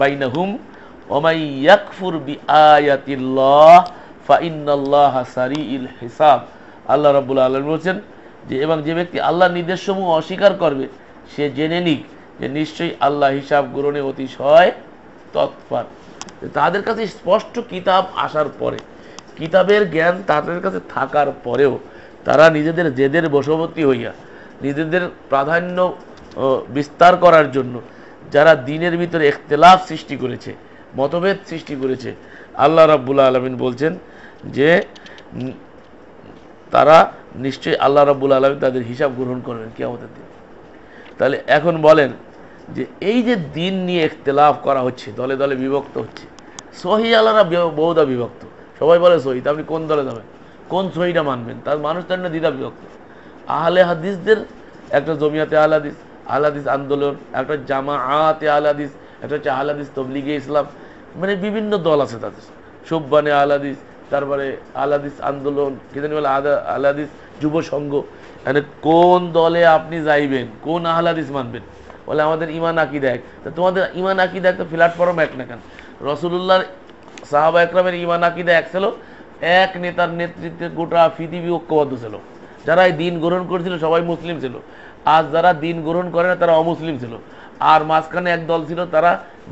[SPEAKER 1] বাইনাহুম হুম ওমাইয়াকফুর বি আয়াতিল্লাহ ফাইনাল্লাহ সারি ইল হিসাব আল্লাহ রাবুল আলম বলছেন যে এবং যে ব্যক্তি আল্লাহ নির্দেশসমূহ অস্বীকার করবে সে জেনে নিক যে নিশ্চয়ই আল্লাহ হিসাব গ্রহণে অতিশয় তৎপর তাদের কাছে স্পষ্ট কিতাব আসার পরে কিতাবের জ্ঞান তাদের কাছে থাকার পরেও তারা নিজেদের জেদের বশবর্তী হইয়া নিজেদের প্রাধান্য বিস্তার করার জন্য যারা দিনের ভিতরে এখতলাফ সৃষ্টি করেছে মতভেদ সৃষ্টি করেছে আল্লাহ রাব্বুল আলমিন বলছেন যে তারা নিশ্চয়ই আল্লাহ রাব্বুল আলমিন তাদের হিসাব গ্রহণ করবেন আমাদের দিন তাহলে এখন বলেন যে এই যে দিন নিয়ে এখতলাফ করা হচ্ছে দলে দলে বিভক্ত হচ্ছে সহি আল্লাহরা বহুদা বিভক্ত সবাই বলে শহীদ আপনি কোন দলে যাবেন কোন শহীদটা মানবেন তার মানুষ তার না দ্বিধা বিভক্ত আহলে হাদিসদের একটা জমিয়াতে আহাদিস আলাদিস আন্দোলন একটা জামা আতে আলাদিস একটা হচ্ছে আলাদিস তবলিগে ইসলাম মানে বিভিন্ন দল আছে তাদের সুব্বানে আহল তারপরে আহল আন্দোলন কে জানি বলে আদা আহল যুব সংঘ মানে কোন দলে আপনি যাইবেন কোন আহলাদিস মানবেন বলে আমাদের ইমান আকিদা এক তোমাদের ইমান আকিদা একটা প্ল্যাটফর্ম এক না কেন রসুল্লাহর সাহাবা একরামের ইমান আকিদা এক ছিল এক নেতার নেতৃত্বে গোটা পৃথিবী ঐক্যবদ্ধ ছিল যারা এই দিন গ্রহণ করেছিল সবাই মুসলিম ছিল আজ যারা দিন গ্রহণ করে না তারা অমুসলিম ছিল আর মাঝখানে এক দল ছিল তারা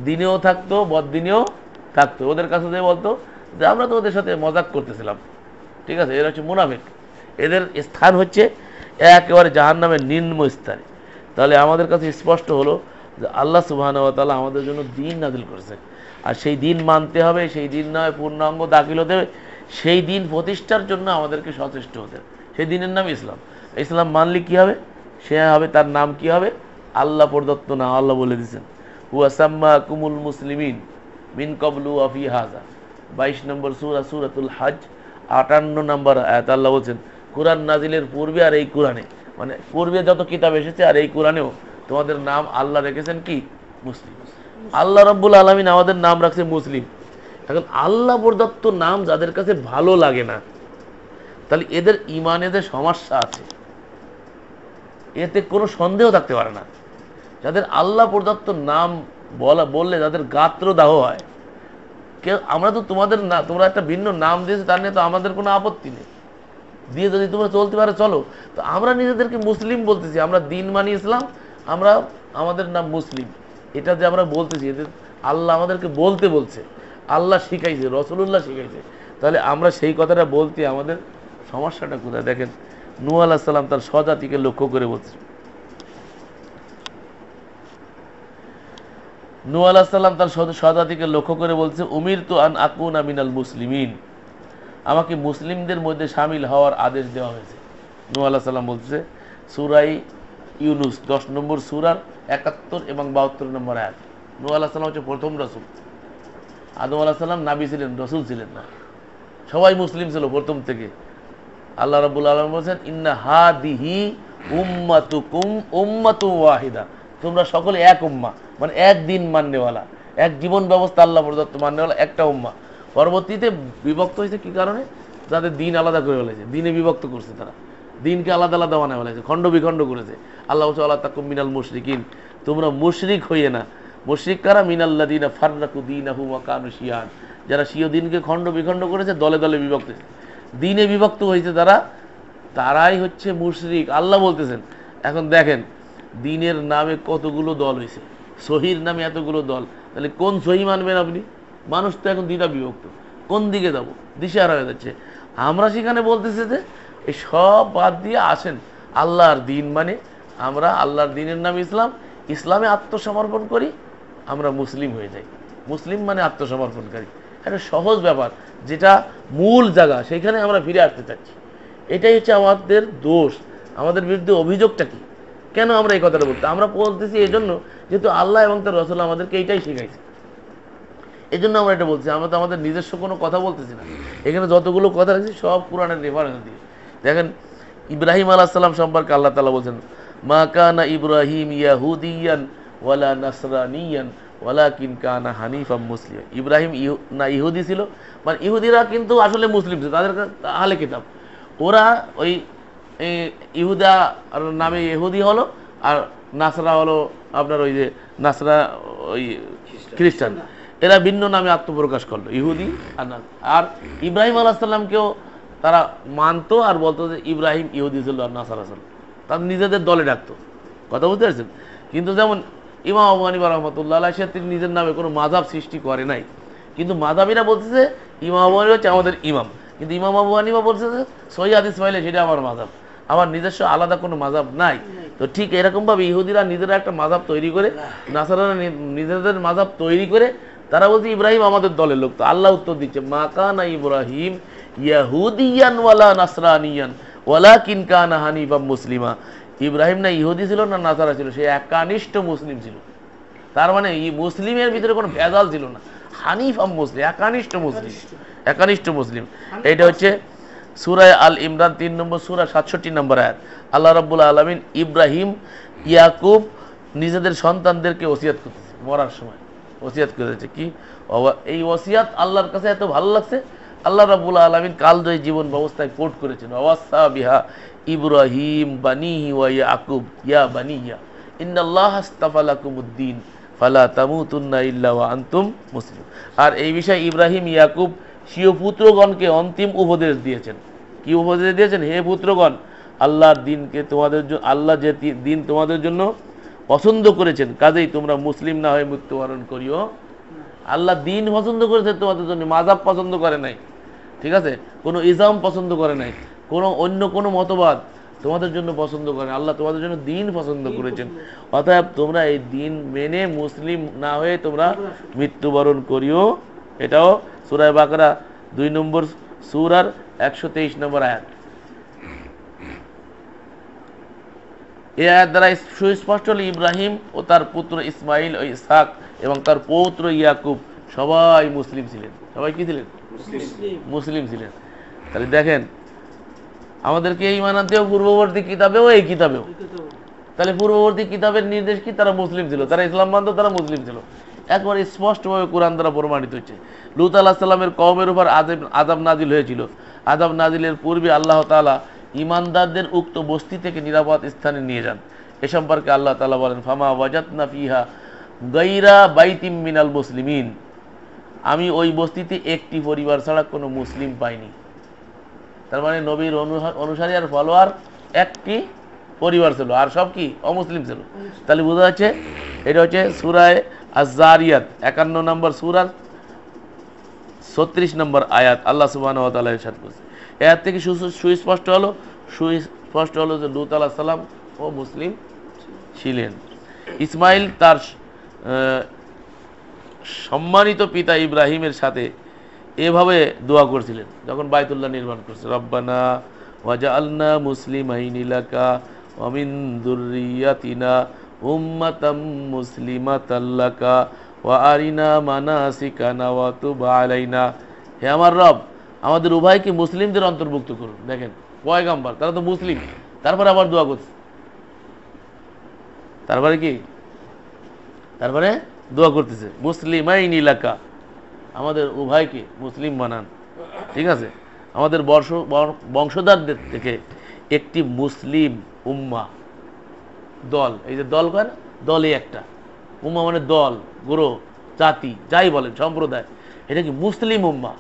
[SPEAKER 1] দিনেও থাকতো বদিনেও থাকতো ওদের কাছে যে বলতো যে আমরা তো ওদের সাথে মজাক করতেছিলাম ঠিক আছে এরা হচ্ছে মুনাফিক এদের স্থান হচ্ছে একেবারে জাহান নামের নিম্ন স্থানে তাহলে আমাদের কাছে স্পষ্ট হলো যে আল্লাহ সুবাহানতালা আমাদের জন্য দিন নাজিল করেছে আর সেই দিন মানতে হবে সেই দিন নয় পূর্ণাঙ্গ দাখিল হতে হবে সেই দিন প্রতিষ্ঠার জন্য আমাদেরকে সচেষ্ট হতে হবে সেই দিনের নাম ইসলাম ইসলাম মানলে কী হবে সে হবে তার নাম কি হবে আল্লাহ প্রদত্ত না আল্লাহ বলে দিয়েছেন হুয়াসাম্মা কুমুল মুসলিমিন মিন কবলু আফি হাজা বাইশ নম্বর সুরা সুরাতুল হাজ আটান্ন নম্বর আয়াত আল্লাহ বলছেন কোরআন নাজিলের পূর্বে আর এই কোরআনে মানে পূর্বে যত কিতাব এসেছে আর এই কোরআনেও তোমাদের নাম আল্লাহ রেখেছেন কি মুসলিম আল্লাহ রব্বুল আলমিন আমাদের নাম রাখছে মুসলিম এখন আল্লাহ বরদাত্ত নাম যাদের কাছে ভালো লাগে না তাহলে এদের ইমানেদের সমস্যা আছে এতে কোনো সন্দেহ থাকতে পারে না যাদের আল্লাহ প্রদত্ত নাম বলা বললে যাদের গাত্র দাহ হয় কেউ আমরা তো তোমাদের না তোমরা একটা ভিন্ন নাম দিয়েছো তার নিয়ে তো আমাদের কোনো আপত্তি নেই দিয়ে যদি তোমরা চলতে পারে চলো তো আমরা নিজেদেরকে মুসলিম বলতেছি আমরা দিন মানি ইসলাম আমরা আমাদের নাম মুসলিম এটা যে আমরা বলতেছি আল্লাহ আমাদেরকে বলতে বলছে আল্লাহ শিখাইছে রসুল্লাহ শিখাইছে তাহলে আমরা সেই কথাটা বলতে আমাদের সমস্যাটা কোথায় দেখেন নু আল্লাহ সাল্লাম তার স্বজাতিকে লক্ষ্য করে বলছে নু আল্লাহ সাল্লাম তার স্বজাতিকে লক্ষ্য করে বলছে উমির তো আন আকুন আমিনাল মুসলিমিন আমাকে মুসলিমদের মধ্যে সামিল হওয়ার আদেশ দেওয়া হয়েছে নু আল্লাহ সাল্লাম বলছে সুরাই ইউনুস দশ নম্বর সুরার একাত্তর এবং বাহাত্তর নম্বর আয়াত নু আল্লাহ সাল্লাম হচ্ছে প্রথম রসুল আদম আল্লাহ সাল্লাম নাবি ছিলেন রসুল ছিলেন না সবাই মুসলিম ছিল প্রথম থেকে আল্লাহ রাবুল আলম বলছেন ইন্না হা দিহি উম্মাতুকুম ওয়াহিদা তোমরা সকলে এক উম্মা মানে এক দিন মান্যওয়ালা এক জীবন ব্যবস্থা আল্লাহ প্রদত্ত মান্যওয়ালা একটা উম্মা পরবর্তীতে বিভক্ত হয়েছে কি কারণে তাদের দিন আলাদা করে ফেলেছে দিনে বিভক্ত করছে তারা দিনকে আলাদা আলাদা বানায় বলেছে খণ্ড বিখণ্ড করেছে আল্লাহ আল্লাহ তাকুম মিনাল মুশরিকিন তোমরা মুশরিক হইয়ে না মুশরিক কারা মিনাল্লা দিন ফার্নাকু দিন আহু মাকানু শিয়ান যারা সিও দিনকে খণ্ড বিখণ্ড করেছে দলে দলে বিভক্ত দিনে বিভক্ত হয়েছে তারা তারাই হচ্ছে মুশরিক আল্লাহ বলতেছেন এখন দেখেন দিনের নামে কতগুলো দল হয়েছে সহির নামে এতগুলো দল তাহলে কোন সহি মানবেন আপনি মানুষ তো এখন দিনা বিভক্ত কোন দিকে যাবো দিশে হারা হয়ে যাচ্ছে আমরা সেখানে বলতেছি যে এই সব বাদ দিয়ে আসেন আল্লাহর দিন মানে আমরা আল্লাহর দিনের নাম ইসলাম ইসলামে আত্মসমর্পণ করি আমরা মুসলিম হয়ে যাই মুসলিম মানে আত্মসমর্পণকারী একটা সহজ ব্যাপার যেটা মূল জায়গা সেখানে আমরা ফিরে আসতে চাচ্ছি এটাই হচ্ছে আমাদের দোষ আমাদের বিরুদ্ধে অভিযোগটা কি কেন আমরা এই কথাটা বলতে আমরা বলতেছি এই জন্য যেহেতু আল্লাহ এবং তার রসল আমাদেরকে এইটাই শেখাইছে এই জন্য আমরা এটা বলছি আমরা তো আমাদের নিজস্ব কোনো কথা বলতেছি না এখানে যতগুলো কথা আছে সব পুরাণের রেফারেন্স দিয়ে দেখেন ইব্রাহিম আলাহ সাল্লাম সম্পর্কে আল্লাহ তালা বলছেন মা কানা ইব্রাহিম ইয়াহুদিয়ান ওয়ালা নাসরানিয়ান ওয়ালা কিন কানা হানিফা মুসলিম ইব্রাহিম না ইহুদি ছিল মানে ইহুদিরা কিন্তু আসলে মুসলিম ছিল তাদের আহলে কিতাব ওরা ওই ইহুদা নামে ইহুদি হলো আর নাসরা হলো আপনার ওই যে নাসরা ওই খ্রিস্টান এরা ভিন্ন নামে আত্মপ্রকাশ করলো ইহুদি আর আর ইব্রাহিম আলাহ সাল্লামকেও তারা মানতো আর বলতো যে ইব্রাহিম ইহুদি ছিল আর নাসার আসল তার নিজেদের দলে ডাকতো কথা বুঝতে পারছেন কিন্তু যেমন ইমাম আবু রহমতুল্লাহ সে তিনি নিজের নামে কোনো মাধাব সৃষ্টি করে নাই কিন্তু মাধাবিরা বলতেছে ইমাম আবু হচ্ছে আমাদের ইমাম কিন্তু ইমাম আবু হানিফা বলছে যে সৈয়াদ ইসমাইলে সেটা আমার মাধাব আমার নিজস্ব আলাদা কোনো মাধাব নাই তো ঠিক এরকমভাবে ইহুদিরা নিজেরা একটা মাধাব তৈরি করে নাসারা নিজেদের মাধাব তৈরি করে তারা বলছে ইব্রাহিম আমাদের দলের লোক তো আল্লাহ উত্তর দিচ্ছে মাকানা ইব্রাহিম ইয়াহুদিয়ান ওয়ালা নাসরানিয়ান ওয়ালা হানিফা মুসলিমা ইব্রাহিম না ইহুদি ছিল না নাসারা ছিল সে একানিষ্ঠ মুসলিম ছিল তার মানে মুসলিমের ভিতরে কোনো ভেজাল ছিল না মুসলিম একানিষ্ঠ মুসলিম একানিষ্ঠ মুসলিম এটা হচ্ছে সুরায় আল ইমরান তিন নম্বর সুরা সাতষট্টি নম্বর আয়াত আল্লাহ রব্বুল আলমিন ইব্রাহিম ইয়াকুব নিজেদের সন্তানদেরকে ওসিয়াত করতেছে মরার সময় ওসিয়াত করেছে কি এই ওসিয়াত আল্লাহর কাছে এত ভালো লাগছে আল্লাহ রাবুল আলমিন কালজয়ী জীবন ব্যবস্থায় কোট করেছেন ওয়াসা বিহা ইব্রাহিম বানি ওয়া আকুব ইয়া বানিয়া ইন্নাল্লাহ আস্তাফালাকুমুদ্দিন ফালা তামুতুন্না ইল্লা ওয়া আনতুম মুসলিম আর এই বিষয়ে ইব্রাহিম ইয়াকুব স্বীয় পুত্রগণকে অন্তিম উপদেশ দিয়েছেন কি উপদেশ দিয়েছেন হে পুত্রগণ আল্লাহর দিনকে তোমাদের জন্য আল্লাহ যে দিন তোমাদের জন্য পছন্দ করেছেন কাজেই তোমরা মুসলিম না হয়ে মৃত্যুবরণ করিও আল্লাহ দিন পছন্দ করেছে তোমাদের জন্য মাজাব পছন্দ করে নাই ঠিক আছে কোনো ইজাম পছন্দ করে নাই কোনো অন্য কোনো মতবাদ তোমাদের জন্য পছন্দ করে আল্লাহ তোমাদের জন্য দিন পছন্দ করেছেন অতএব তোমরা এই দিন মেনে মুসলিম না হয়ে তোমরা মৃত্যুবরণ করিও এটাও সুরায় বাকরা দুই নম্বর সুরার একশো তেইশ নম্বর আয়াত এই আয়াত দ্বারা সুস্পষ্ট হল ইব্রাহিম ও তার পুত্র ইসমাইল ও ইসাক এবং তার পৌত্র ইয়াকুব সবাই মুসলিম ছিলেন সবাই কি ছিলেন মুসলিম ছিলেন তাহলে দেখেন আমাদেরকে এই মানাতে পূর্ববর্তী কিতাবেও এই কিতাবেও তাহলে পূর্ববর্তী কিতাবের নির্দেশ কি তারা মুসলিম ছিল তারা ইসলাম বান্ধব তারা মুসলিম ছিল একবার স্পষ্টভাবে কোরআন দ্বারা প্রমাণিত হচ্ছে লুত আল্লাহ সাল্লামের কমের উপর আজেব আজাব নাজিল হয়েছিল আজাব নাজিলের পূর্বে আল্লাহ তালা ইমানদারদের উক্ত বস্তি থেকে নিরাপদ স্থানে নিয়ে যান এ সম্পর্কে আল্লাহ তালা বলেন ফামা ওয়াজাত না ফিহা গৈরা বাইতিম মিনাল মুসলিমিন আমি ওই বস্তিতে একটি পরিবার ছাড়া কোনো মুসলিম পাইনি তার মানে নবীর অনুসারী আর ফলোয়ার একটি পরিবার ছিল আর সব কি অমুসলিম ছিল তাহলে বোঝা যাচ্ছে এটা হচ্ছে সুরায় আজারিয়াত একান্ন নম্বর সুরার ছত্রিশ নম্বর আয়াত আল্লাহ সুবাহ সাত করছে এর থেকে সুস্পষ্ট হলো সুস্পষ্ট হলো যে লুত আল্লাহ সাল্লাম ও মুসলিম ছিলেন ইসমাইল তার সম্মানিত পিতা ইব্রাহিমের সাথে এভাবে দোয়া করছিলেন যখন বায়তুল্লাহ নির্মাণ করছে রব্বানা ওয়াজা আল্না মুসলিম আইনিলাকা অমিন দুর্রিয়াতিনা উম্মাতাম মুসলিমাতাল্লাকা ওয়া আরিনা মানাসিকানা ওয়া তুবা হে আমার রব আমাদের উভয়কে মুসলিমদের অন্তর্ভুক্ত করুন দেখেন পয়গাম্বার তারা তো মুসলিম তারপরে আবার দোয়া করছে তারপরে কি তারপরে দোয়া করতেছে মুসলিমাইন ইলাকা আমাদের উভয়কে মুসলিম বানান ঠিক আছে আমাদের বর্ষ বংশধারদের থেকে একটি মুসলিম উম্মা দল এই যে দল কয় না দলই একটা উম্মা মানে দল গ্রহ জাতি যাই বলেন সম্প্রদায় এটা কি মুসলিম উম্মা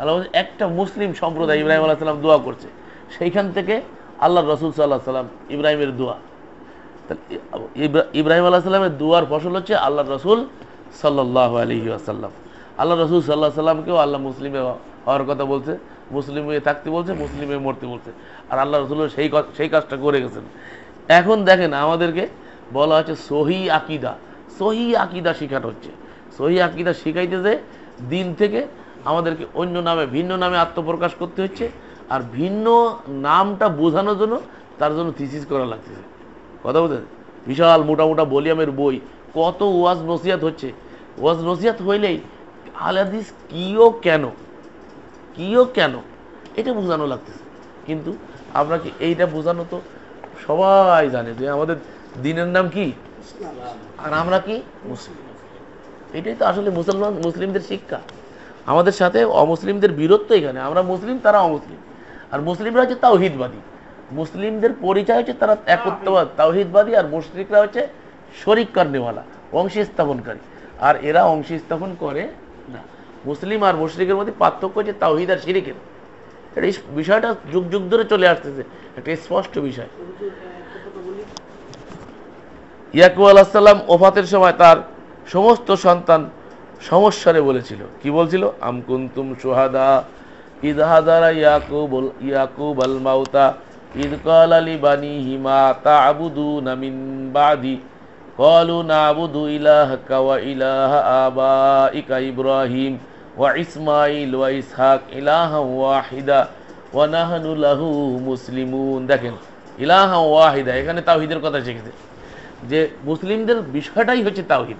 [SPEAKER 1] আল্লাহ একটা মুসলিম সম্প্রদায় ইব্রাহিম আল্লাহ সাল্লাম দোয়া করছে সেইখান থেকে আল্লাহ রসুল সাল্লাহ সাল্লাম ইব্রাহিমের দোয়া ইব্রাহিম আল্লাহ সাল্লামের দুয়ার ফসল হচ্ছে আল্লাহ রসুল সাল্লাহ আলহি আসাল্লাম আল্লাহ রসুল সাল্লাহ সাল্লামকেও আল্লাহ মুসলিমে হওয়ার কথা বলছে মুসলিমে থাকতে বলছে মুসলিমে মরতে বলছে আর আল্লাহ রসুল সেই সেই কাজটা করে গেছেন এখন দেখেন আমাদেরকে বলা হচ্ছে সহি আকিদা সহি আকিদা শেখানো হচ্ছে সহি আকিদা শেখাইতে যে দিন থেকে আমাদেরকে অন্য নামে ভিন্ন নামে আত্মপ্রকাশ করতে হচ্ছে আর ভিন্ন নামটা বোঝানোর জন্য তার জন্য থিসিস করা লাগতেছে কথা বলতে বিশাল মোটা মোটা বলিয়ামের বই কত ওয়াজ নসিয়াত হচ্ছে ওয়াজ নসিয়াত হইলেই আলাদিস কিও কেন কিও কেন এটা বোঝানো লাগতেছে কিন্তু আপনাকে এইটা বোঝানো তো সবাই জানে যে আমাদের দিনের নাম কি আর আমরা কি মুসলিম এটাই তো আসলে মুসলমান মুসলিমদের শিক্ষা আমাদের সাথে অমুসলিমদের বীরত্ব এখানে আমরা মুসলিম তারা অমুসলিম আর মুসলিমরা হচ্ছে তাও হিদবাদী মুসলিমদের পরিচয় হচ্ছে তারা একত্রবাদ তাওহিদবাদী আর মুশ্রিকরা হচ্ছে শরিক কর্নেওয়ালা অংশী স্থাপনকারী আর এরা অংশ স্থাপন করে না মুসলিম আর মুশ্রিকের মধ্যে পার্থক্য হচ্ছে তাওহিদ আর শিরিকের বিষয়টা যুগ যুগ ধরে চলে আসতেছে একটা স্পষ্ট বিষয় আল্লাহ সাল্লাম ওফাতের সময় তার সমস্ত সন্তান সমস্যারে বলেছিল কি বলছিল আমকুন্তুম সোহাদা ইদাহাদারা ইয়াকুব ইয়াকুব আল মাউতা إذ قال لبنيه ما تعبدون من بعدي قالوا نعبد إلهك وإله آبائك إبراهيم وإسماعيل وإسحاق إلها واحدا ونحن له মুসলিমুন দেখেন ইলাহ ওয়াহিদা এখানে তাওহিদের কথা শিখেছে যে মুসলিমদের বিষয়টাই হচ্ছে তাওহিদ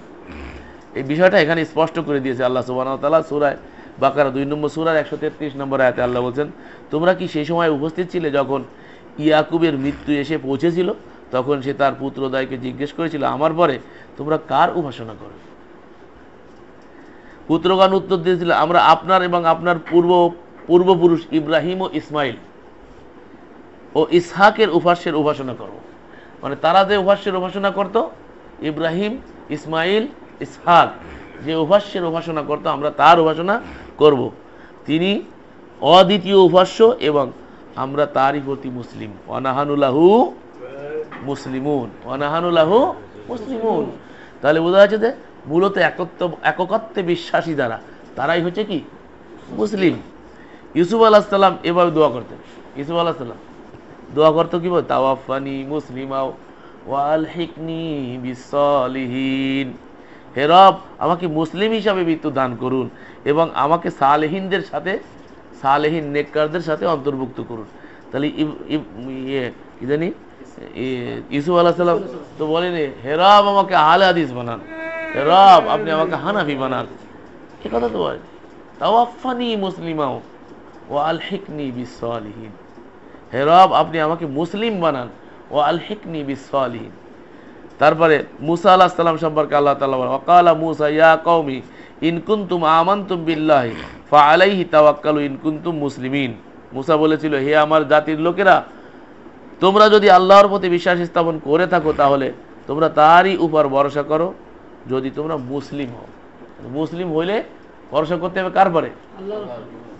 [SPEAKER 1] এই বিষয়টা এখানে স্পষ্ট করে দিয়েছে আল্লাহ সুবাহতাল্লাহ সুরায় বাকারা দুই নম্বর সুরার একশো তেত্রিশ নম্বর আয়তে আল্লাহ বলছেন তোমরা কি সেই সময় উপস্থিত ছিলে যখন ইয়াকুবের মৃত্যু এসে পৌঁছেছিল তখন সে তার পুত্রদয়কে জিজ্ঞেস করেছিল আমার পরে তোমরা কার উপাসনা করো পুত্রগণ উত্তর দিয়েছিল আমরা আপনার এবং আপনার পূর্ব পূর্বপুরুষ ইব্রাহিম ও ইসমাইল ও ইসহাকের উপাস্যের উপাসনা করব মানে তারা যে উপাস্যের উপাসনা করত ইব্রাহিম ইসমাইল ইসহাক যে উপাস্যের উপাসনা করত আমরা তার উপাসনা করব তিনি অদ্বিতীয় উপাস্য এবং আমরা তারই প্রতি মুসলিম অনাহানুল্লাহু মুসলিমুন অনাহানুল্লাহু মুসলিমুন তাহলে বোঝা যাচ্ছে যে মূলত একত্ব এককত্বে বিশ্বাসী দ্বারা তারাই হচ্ছে কি মুসলিম ইউসুফ আল্লাহ সাল্লাম এভাবে দোয়া করতেন ইউসুফ আল্লাহ সাল্লাম দোয়া করতো কি বল তাওয়াফানি মুসলিমাও ওয়াল হিকনি বিসলিহীন হে রব আমাকে মুসলিম হিসাবে মৃত্যু দান করুন এবং আমাকে সালেহিনদের সাথে সালেহীন নেককারদের সাথে অন্তর্ভুক্ত করুন তাহলে ইয়ে ইদানি ইসু আল্লাহ সাল্লাম তো বলেনি হেরাব আমাকে আহলে আদিস বানান
[SPEAKER 2] হেরাব আপনি আমাকে
[SPEAKER 1] হানাফি বানান এ কথা তো বলেন তাওয়াফানি মুসলিমাও ও আলহিকনি আলহীন হেরাব আপনি আমাকে মুসলিম বানান ও আলহিকনি আলহীন তারপরে মুসা আল্লাহ সাল্লাম সম্পর্কে আল্লাহ তালা বলেন ওকালা মুসা ইয়া কৌমি ইনকুন্তুম আমান্তুম বিল্লাহি ফা আলাইহি তাওয়াক্কালু ইনকুন্তুম মুসলিমিন মুসা বলেছিল হে আমার জাতির লোকেরা তোমরা যদি আল্লাহর প্রতি বিশ্বাস স্থাপন করে থাকো তাহলে তোমরা তারই উপর ভরসা করো যদি তোমরা মুসলিম হও মুসলিম হইলে ভরসা করতে হবে কার পরে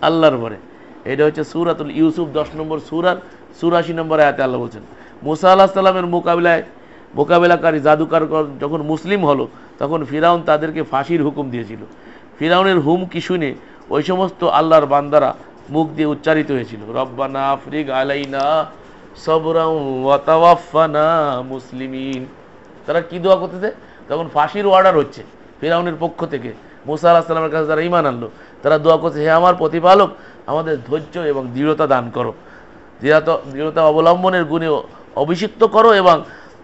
[SPEAKER 1] আল্লাহর পরে এটা হচ্ছে সুরাতুল ইউসুফ দশ নম্বর সুরার চুরাশি নম্বর আয়াতে আল্লাহ বলছেন মুসা আল্লাহ সাল্লামের মোকাবিলায় মোকাবিলাকারী জাদুকার যখন মুসলিম হলো তখন ফিরাউন তাদেরকে ফাঁসির হুকুম দিয়েছিল ফিরাউনের হুমকি শুনে ওই সমস্ত আল্লাহর বান্দারা মুখ দিয়ে উচ্চারিত হয়েছিল রব্বানা আফরিক আলাইনা সবরাউানা মুসলিমিন তারা কি দোয়া করতেছে তখন ফাঁসির অর্ডার হচ্ছে ফিরাউনের পক্ষ থেকে মুসা আল্লাহ সাল্লামের কাছে তারা ইমান আনলো তারা দোয়া করছে হে আমার প্রতিপালক আমাদের ধৈর্য এবং দৃঢ়তা দান করো দৃঢ়তা দৃঢ়তা অবলম্বনের গুণে অভিষিক্ত করো এবং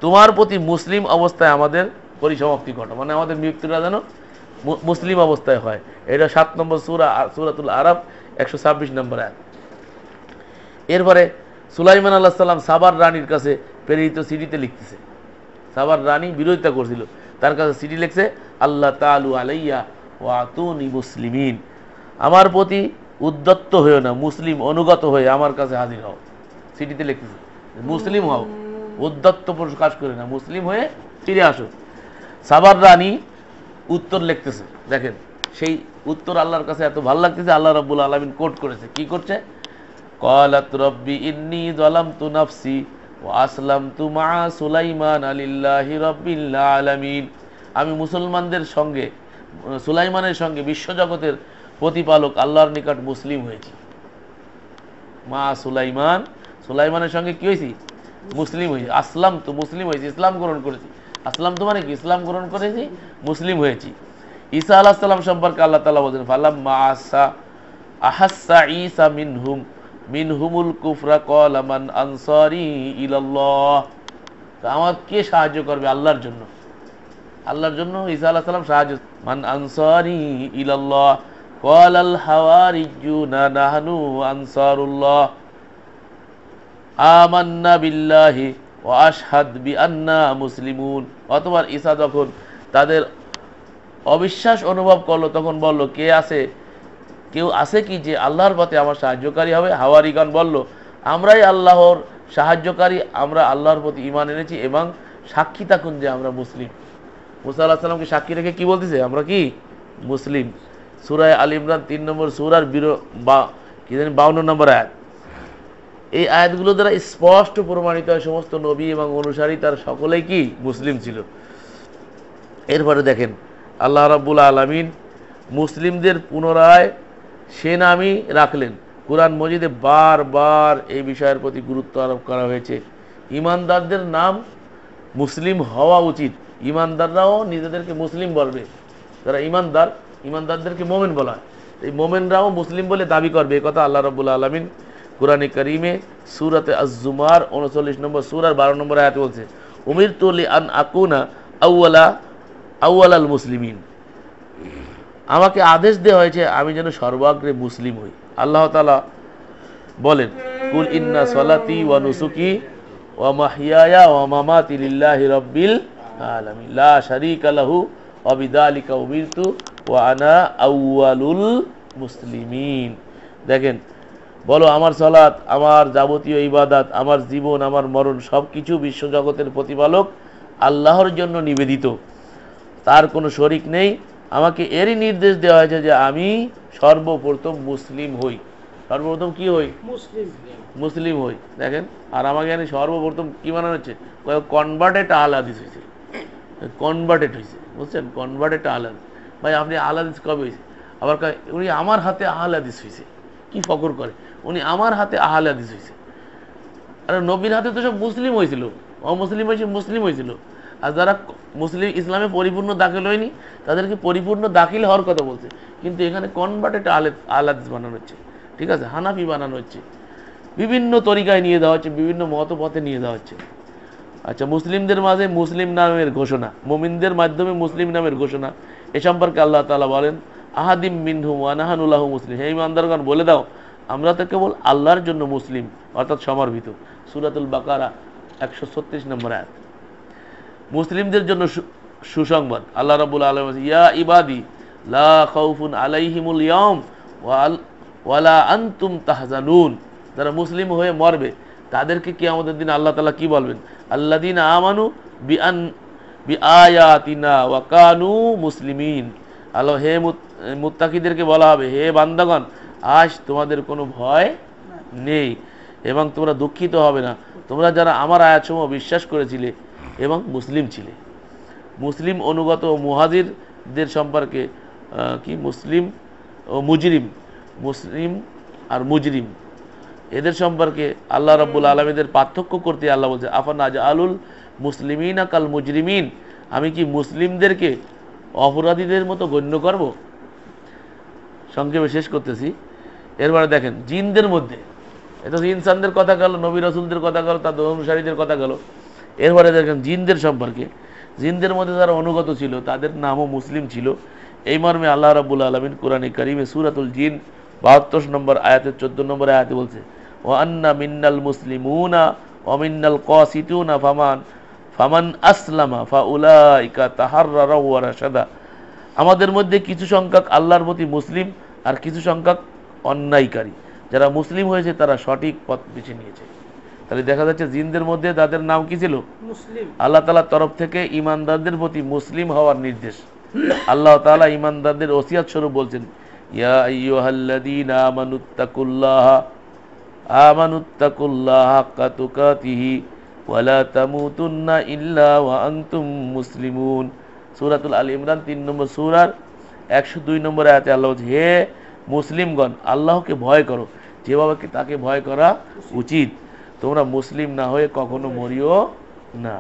[SPEAKER 1] তোমার প্রতি মুসলিম অবস্থায় আমাদের পরিসমাপ্তি ঘটো মানে আমাদের মৃত্যুটা যেন মুসলিম অবস্থায় হয় এটা সাত নম্বর সুরা সুরাতুল আরব একশো নম্বর আয়াত এরপরে সুলাইমান আল্লাহ সাল্লাম সাবার রানীর কাছে প্রেরিত সিডিতে লিখতেছে সাবার রানী বিরোধিতা করছিল তার কাছে সিডি লিখছে আল্লাহ তালু আলাইয়া ও আতুনি মুসলিমিন আমার প্রতি উদ্যত্ত হয়েও না মুসলিম অনুগত হয়ে আমার কাছে হাজির হও সিটিতে লিখতেছে মুসলিম হও উদ্যত্ত প্রকাশ করে না মুসলিম হয়ে ফিরে আসো সাবার রানী উত্তর লিখতেছে দেখেন সেই উত্তর আল্লাহর কাছে এত ভালো লাগতেছে আল্লাহ রব্বুল আলমিন কোট করেছে কি করছে কলাত রব্বি ইন্নি জলাম তু নফসি ও আসলাম তু মা সুলাইমান আলিল্লাহি রব্বিল্লা আলমিন আমি মুসলমানদের সঙ্গে সুলাইমানের সঙ্গে বিশ্বজগতের প্রতিপালক আল্লাহর নিকট মুসলিম হয়েছি মা সুলাইমান সুলাইমানের সঙ্গে কি হয়েছি মুসলিম হয়েছি আসলাম তো মুসলিম হয়েছি ইসলাম গ্রহণ করেছি আসলাম তো মানে কি ইসলাম গ্রহণ করেছি মুসলিম হয়েছি ঈসা আল্লাহ সাল্লাম সম্পর্কে আল্লাহ তালা বলছেন ফালাম মা আসা আহাসা হুম মিন হুমুল কুফরা কলামান আনসারি ইলাল্লাহ আমার কে সাহায্য করবে আল্লাহর জন্য আল্লাহর জন্য ঈসা আল্লাহ সাল্লাম সাহায্য মান আনসারি ইলাল্লাহ قال الحواريون نحن أنصار الله آمنا بالله وأشهد আন্না মুসলিমুন অতবার ঈসা যখন তাদের অবিশ্বাস অনুভব করলো তখন বলল কে আছে কেউ আছে কি যে আল্লাহর পথে আমার সাহায্যকারী হবে হাওয়ারিগণ বলল আমরাই আল্লাহর সাহায্যকারী আমরা আল্লাহর প্রতি ইমান এনেছি এবং সাক্ষী থাকুন যে আমরা মুসলিম মুসা আল্লাহ সাল্লামকে সাক্ষী রেখে কী বলতেছে আমরা কি মুসলিম সুরায় আল ইমরান তিন নম্বর সুরার বিরো বা কি জানি বাউন্ন নম্বর আয়াত এই আয়াতগুলো দ্বারা স্পষ্ট প্রমাণিত হয় সমস্ত নবী এবং অনুসারী তার সকলেই কি মুসলিম ছিল এরপরে দেখেন আল্লাহ রাবুল আলমিন মুসলিমদের পুনরায় সে নামই রাখলেন কোরআন মজিদে বারবার এই বিষয়ের প্রতি গুরুত্ব আরোপ করা হয়েছে ইমানদারদের নাম মুসলিম হওয়া উচিত ইমানদাররাও নিজেদেরকে মুসলিম বলবে যারা ইমানদার ইমানদারদেরকে মোমেন বলা হয় এই মোমেনরাও মুসলিম বলে দাবি করবে কথা আল্লাহ রবুল্লা আলমিন কোরআনে করিমে সুরাতে আজুমার উনচল্লিশ নম্বর সুরার বারো নম্বর আয়াত বলছে উমির তুলি আন আকুনা আউ্লা আউ্য়াল আল মুসলিমিন আমাকে আদেশ দেওয়া হয়েছে আমি যেন সর্বাগ্রে মুসলিম হই আল্লাহ তালা বলেন কুল ইন্না সলাতি ওয়া নুসুকি ওয়া মাহিয়ায়া ওয়া মামাতি লিল্লাহি রাব্বিল আলামিন লা শারীকা লাহু ওয়া বিযালিকা উমিরতু ওয়া আনা আউয়ালুল মুসলিমিন দেখেন বলো আমার সলাত আমার যাবতীয় ইবাদাত আমার জীবন আমার মরণ সব কিছু বিশ্বজগতের প্রতিপালক আল্লাহর জন্য নিবেদিত তার কোনো শরিক নেই আমাকে এরই নির্দেশ দেওয়া হয়েছে যে আমি সর্বপ্রথম মুসলিম হই সর্বপ্রথম কি হই মুসলিম হই দেখেন আর আমাকে আমি সর্বপ্রথম কি মানানো হচ্ছে কনভার্টেড আলাদিস হয়েছে কনভার্টেড হয়েছে বুঝছেন কনভার্টেড আহলাদিস ভাই আপনি আলাদিস কবে হয়েছে আবার উনি আমার হাতে আহলাদিস হয়েছে কি ফকর করে উনি আমার হাতে আহলাদিস হয়েছে আরে নবীর হাতে তো সব মুসলিম হয়েছিল অমুসলিম হয়েছে মুসলিম হয়েছিল আর যারা মুসলিম ইসলামে পরিপূর্ণ দাখিল হয়নি তাদেরকে পরিপূর্ণ দাখিল হওয়ার কথা বলছে কিন্তু এখানে কনভার্টেড আলেদ আলাদ বানানো হচ্ছে ঠিক আছে হানাফি বানানো হচ্ছে বিভিন্ন তরিকায় নিয়ে দেওয়া হচ্ছে বিভিন্ন মতপথে নিয়ে দেওয়া হচ্ছে আচ্ছা মুসলিমদের মাঝে মুসলিম নামের ঘোষণা মোমিনদের মাধ্যমে মুসলিম নামের ঘোষণা এ সম্পর্কে আল্লাহ তালা বলেন আহাদিম মিনহু আনাহানুল্লাহ মুসলিম হে ইমানদারগণ বলে দাও আমরা তো কেবল আল্লাহর জন্য মুসলিম অর্থাৎ সমর্পিত সুরাতুল বাকারা একশো ছত্রিশ নম্বর আয়াত মুসলিমদের জন্য সুসংবাদ আল্লাহ রাবুল আলম ইয়া ইবাদি লা খাউফুন আলাইহিমুল ইয়াম ওয়ালা আনতুম তাহজানুন যারা মুসলিম হয়ে মরবে তাদেরকে কি আমাদের দিন আল্লাহ তালা কি বলবেন আল্লাহ দিন আমানু বি আন বি আয়াতিনা ওয়াকানু মুসলিমিন আল্লাহ হে মুত্তাকিদেরকে বলা হবে হে বান্দাগণ আজ তোমাদের কোনো ভয় নেই এবং তোমরা দুঃখিত হবে না তোমরা যারা আমার আয়াতসমূহ বিশ্বাস করেছিলে এবং মুসলিম ছিলে মুসলিম অনুগত ও মুহাজিরদের সম্পর্কে কি মুসলিম ও মুজরিম মুসলিম আর মুজরিম এদের সম্পর্কে আল্লাহ রব্বুল আলমীদের পার্থক্য করতে আল্লাহ বলছে আফান আজ আলুল মুসলিমিন আকাল মুজরিমিন আমি কি মুসলিমদেরকে অপরাধীদের মতো গণ্য করব সংক্ষেপে শেষ করতেছি এরপরে দেখেন জিনদের মধ্যে এটা ইনসানদের কথা গেল নবী রসুলদের কথা গেল তাদের অনুসারীদের কথা গেল এরপরে দেখেন জিনদের সম্পর্কে জিনদের মধ্যে যারা অনুগত ছিল তাদের নামও মুসলিম ছিল এই মর্মে আল্লাহ রাবুল আলমিন কোরআনে করিমে সুরাতুল জিন বাহাত্তর নম্বর আয়াতে চোদ্দ নম্বর আয়াতে বলছে ও আন্না মিন্নাল মুসলিমুনা অমিন্নাল কসিতুনা ফামান ফামান আসলামা ফা উলাইকা তাহার সাদা আমাদের মধ্যে কিছু সংখ্যক আল্লাহর প্রতি মুসলিম আর কিছু সংখ্যক অন্যায়কারী যারা মুসলিম হয়েছে তারা সঠিক পথ বেছে নিয়েছে তাহলে দেখা যাচ্ছে জিনদের মধ্যে তাদের নাম কি ছিল আল্লাহ তালার তরফ থেকে ইমানদারদের প্রতি মুসলিম হওয়ার নির্দেশ আল্লাহ তালা ইমানদারদের ওসিয়াত স্বরূপ বলছেন মুসলিমুন সুরাতুল আল ইমরান তিন নম্বর সুরার একশো দুই নম্বর আয়াতে আল্লাহ হে মুসলিমগণ আল্লাহকে ভয় করো যেভাবে তাকে ভয় করা উচিত তোমরা মুসলিম না হয়ে কখনো মরিও না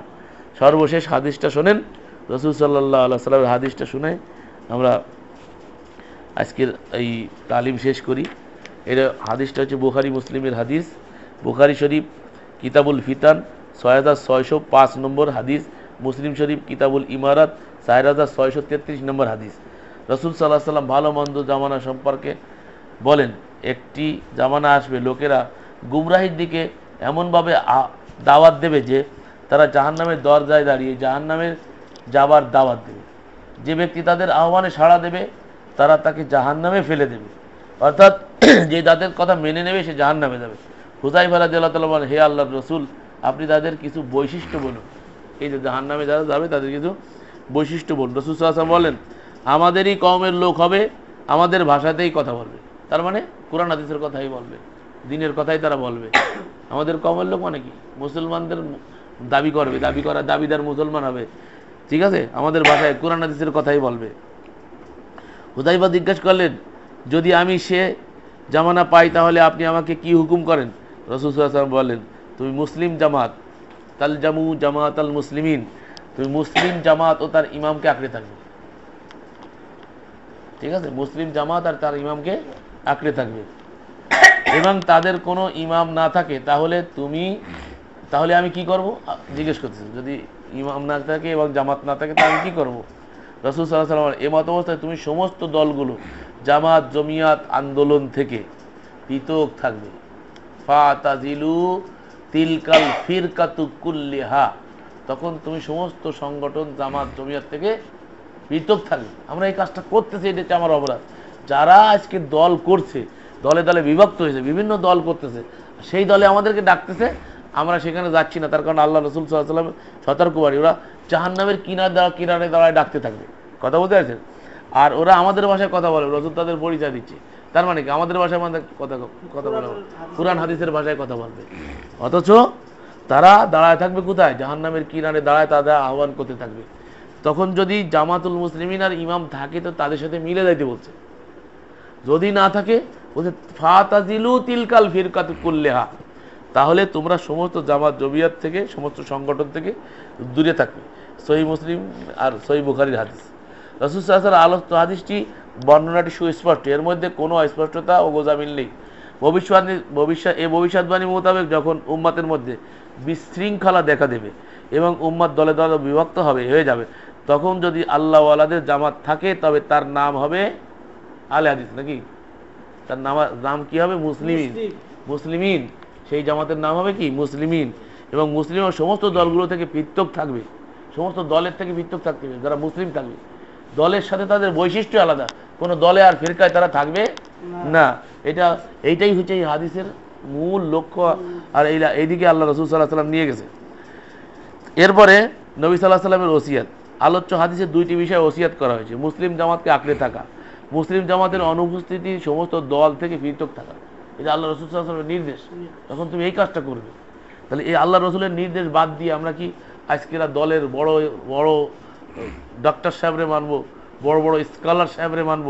[SPEAKER 1] সর্বশেষ হাদিসটা শোনেন রসুল সাল্লাহ সাল্লামের হাদিসটা শুনে আমরা আজকের এই তালিম শেষ করি এটা হাদিসটা হচ্ছে বুখারি মুসলিমের হাদিস বুখারি শরীফ কিতাবুল ফিতান ছয় হাজার ছয়শো পাঁচ নম্বর হাদিস মুসলিম শরীফ কিতাবুল ইমারাত চার হাজার ছয়শো তেত্রিশ নম্বর হাদিস রসুল সাল্লাহ সাল্লাম ভালো মন্দ জামানা সম্পর্কে বলেন একটি জামানা আসবে লোকেরা গুমরাহির দিকে এমনভাবে দাওয়াত দেবে যে তারা জাহান্নামের দরজায় দাঁড়িয়ে জাহান্নামের যাবার দাওয়াত দেবে যে ব্যক্তি তাদের আহ্বানে সাড়া দেবে তারা তাকে জাহান্নামে ফেলে দেবে অর্থাৎ যে তাদের কথা মেনে নেবে সে জাহান্নামে যাবে হুদাই ভারা জেলা তালমান হে আল্লাহ রসুল আপনি তাদের কিছু বৈশিষ্ট্য বলুন এই যে জাহান্নামে যারা যাবে তাদের কিছু বৈশিষ্ট্য বলুন রসুল সাল্লাম বলেন আমাদেরই কমের লোক হবে আমাদের ভাষাতেই কথা বলবে তার মানে কোরআন আদিসের কথাই বলবে দিনের কথাই তারা বলবে আমাদের কমের লোক মানে কি মুসলমানদের দাবি করবে দাবি করা দাবিদার মুসলমান হবে ঠিক আছে আমাদের ভাষায় কোরআন হাদিসের কথাই বলবে হুদাইবা জিজ্ঞাসা করলেন যদি আমি সে জামানা পাই তাহলে আপনি আমাকে কি হুকুম করেন রসুলাম বলেন তুমি মুসলিম জামাত তাল জামু জামাত আল মুসলিমিন তুমি মুসলিম জামাত ও তার ইমামকে আঁকড়ে থাকবে ঠিক আছে মুসলিম জামাত আর তার ইমামকে আঁকড়ে থাকবে এবং তাদের কোনো ইমাম না থাকে তাহলে তুমি তাহলে আমি কি করব জিজ্ঞেস করতেছি যদি ইমাম না থাকে এবং জামাত না থাকে তাহলে আমি কী করবো রসুল সাল্লাহ সাল্লাম এ মত অবস্থায় তুমি সমস্ত দলগুলো জামাত জমিয়াত আন্দোলন থেকে পৃথক থাকবে ফা তাজিলু তিলকাল ফিরকাতুকুল্লিহা তখন তুমি সমস্ত সংগঠন জামাত জমিয়াত থেকে পৃথক থাকবে আমরা এই কাজটা করতেছি এটা হচ্ছে আমার অপরাধ যারা আজকে দল করছে দলে দলে বিভক্ত হয়েছে বিভিন্ন দল করতেছে সেই দলে আমাদেরকে ডাকতেছে আমরা সেখানে যাচ্ছি না তার কারণ আল্লাহ রসুল সাল্লাম সতর্কবাড়ি ওরা জাহান্নামের কিনার দ্বারা কিনারে দ্বারা ডাকতে থাকবে কথা বলতে আছেন আর ওরা আমাদের ভাষায় কথা বলে রসুল তাদের পরিচয় দিচ্ছে তার মানে কি আমাদের ভাষায় আমাদের কথা কথা বলা কোরআন হাদিসের ভাষায় কথা বলবে অথচ তারা দাঁড়ায় থাকবে কোথায় জাহান্নামের কিনারে দাঁড়ায় তাদের আহ্বান করতে থাকবে তখন যদি জামাতুল মুসলিমিন আর ইমাম থাকে তো তাদের সাথে মিলে যাইতে বলছে যদি না থাকে ফাতাজিলু তিলকাল ফিরকাত কুল্লেহা তাহলে তোমরা সমস্ত জামাত জবিয়াত থেকে সমস্ত সংগঠন থেকে দূরে থাকবে সহি মুসলিম আর সহি বুখারির হাদিস রসুল সাহার আলোচ্য হাদিসটি বর্ণনাটি সুস্পষ্ট এর মধ্যে কোনো অস্পষ্টতা ও গোজামিল নেই ভবিষ্যৎ ভবিষ্যৎ এই ভবিষ্যৎবাণী মোতাবেক যখন উম্মাতের মধ্যে বিশৃঙ্খলা দেখা দেবে এবং উম্মাদ দলে দলে বিভক্ত হবে হয়ে যাবে তখন যদি আল্লাহওয়ালাদের জামাত থাকে তবে তার নাম হবে আলে হাদিস নাকি তার নাম নাম কি হবে মুসলিমিন মুসলিমিন সেই জামাতের নাম হবে কি মুসলিমিন এবং মুসলিম সমস্ত দলগুলো থেকে পৃথক থাকবে সমস্ত দলের থেকে পৃথক থাকতে হবে যারা মুসলিম থাকবে দলের সাথে তাদের বৈশিষ্ট্য আলাদা কোনো দলে আর ফিরকায় তারা থাকবে না এটা এইটাই হচ্ছে এই হাদিসের মূল লক্ষ্য আর এই এইদিকে আল্লাহ রসুল সাল্লাহ সাল্লাম নিয়ে গেছে এরপরে নবী সাল্লাহ সাল্লামের ওসিয়াত আলোচ্য হাদিসের দুইটি বিষয়ে ওসিয়াত করা হয়েছে মুসলিম জামাতকে আঁকড়ে থাকা মুসলিম জামাতের অনুপস্থিতি সমস্ত দল থেকে পৃথক থাকা এটা আল্লাহ রসুল নির্দেশ তখন তুমি এই কাজটা করবে তাহলে এই আল্লাহ রসুলের নির্দেশ বাদ দিয়ে আমরা কি আজকের দলের বড় বড় ডক্টর সাহেবরে মানব বড় বড় স্কলার সাহেবরে মানব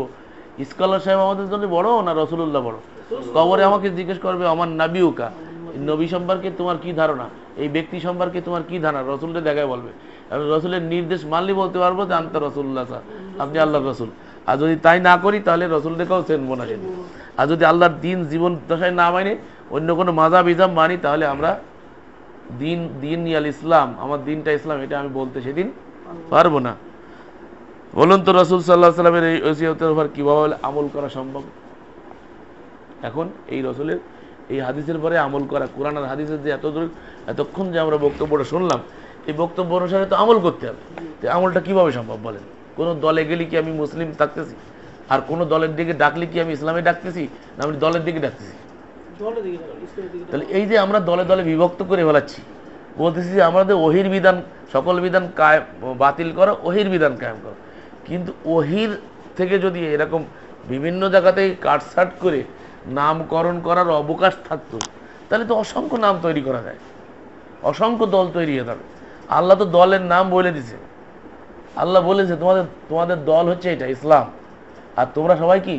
[SPEAKER 1] স্কলার সাহেব আমাদের জন্য বড় না রসুল্লাহ বড় কবরে আমাকে জিজ্ঞেস করবে আমার নাবিউকা নবী সম্পর্কে তোমার কি ধারণা এই ব্যক্তি সম্পর্কে তোমার কি ধারণা রসুলটা দেখায় বলবে রসুলের নির্দেশ মানলে বলতে পারবো যে আন্তা রসুল্লাহ স্যার আপনি আল্লাহ রসুল আর যদি তাই না করি তাহলে রসুল রেখাও চেনবো না সেন আর যদি আল্লাহর দিন জীবন দশায় না মানে অন্য কোনো মাজাব ইজাম মানি তাহলে আমরা দিন দিন ইয়াল ইসলাম আমার দিনটা ইসলাম এটা আমি বলতে সেদিন পারবো না বলুন তো রসুল সাল্লাহ সাল্লামের এই ওসিয়তের উপর কীভাবে আমল করা সম্ভব এখন এই রসুলের এই হাদিসের পরে আমল করা কোরআন আর হাদিসের যে এত দূর এতক্ষণ যে আমরা বক্তব্যটা শুনলাম এই বক্তব্য অনুসারে তো আমল করতে হবে আমলটা কীভাবে সম্ভব বলেন কোনো দলে গেলে কি আমি মুসলিম থাকতেছি আর কোনো দলের দিকে ডাকলে কি আমি ইসলামে ডাকতেছি না আমি দলের দিকে ডাকতেছি তাহলে এই যে আমরা দলে দলে বিভক্ত করে ফেলাচ্ছি বলতেছি যে আমাদের ওহির বিধান সকল বিধান বাতিল করো ওহির বিধান কায়েম করো কিন্তু ওহির থেকে যদি এরকম বিভিন্ন জায়গাতে কাটসাট করে নামকরণ করার অবকাশ থাকতো তাহলে তো অসংখ্য নাম তৈরি করা যায় অসংখ্য দল তৈরি হয়ে যাবে আল্লাহ তো দলের নাম বলে দিছে আল্লাহ বলেছে তোমাদের তোমাদের দল হচ্ছে এটা ইসলাম আর তোমরা সবাই কি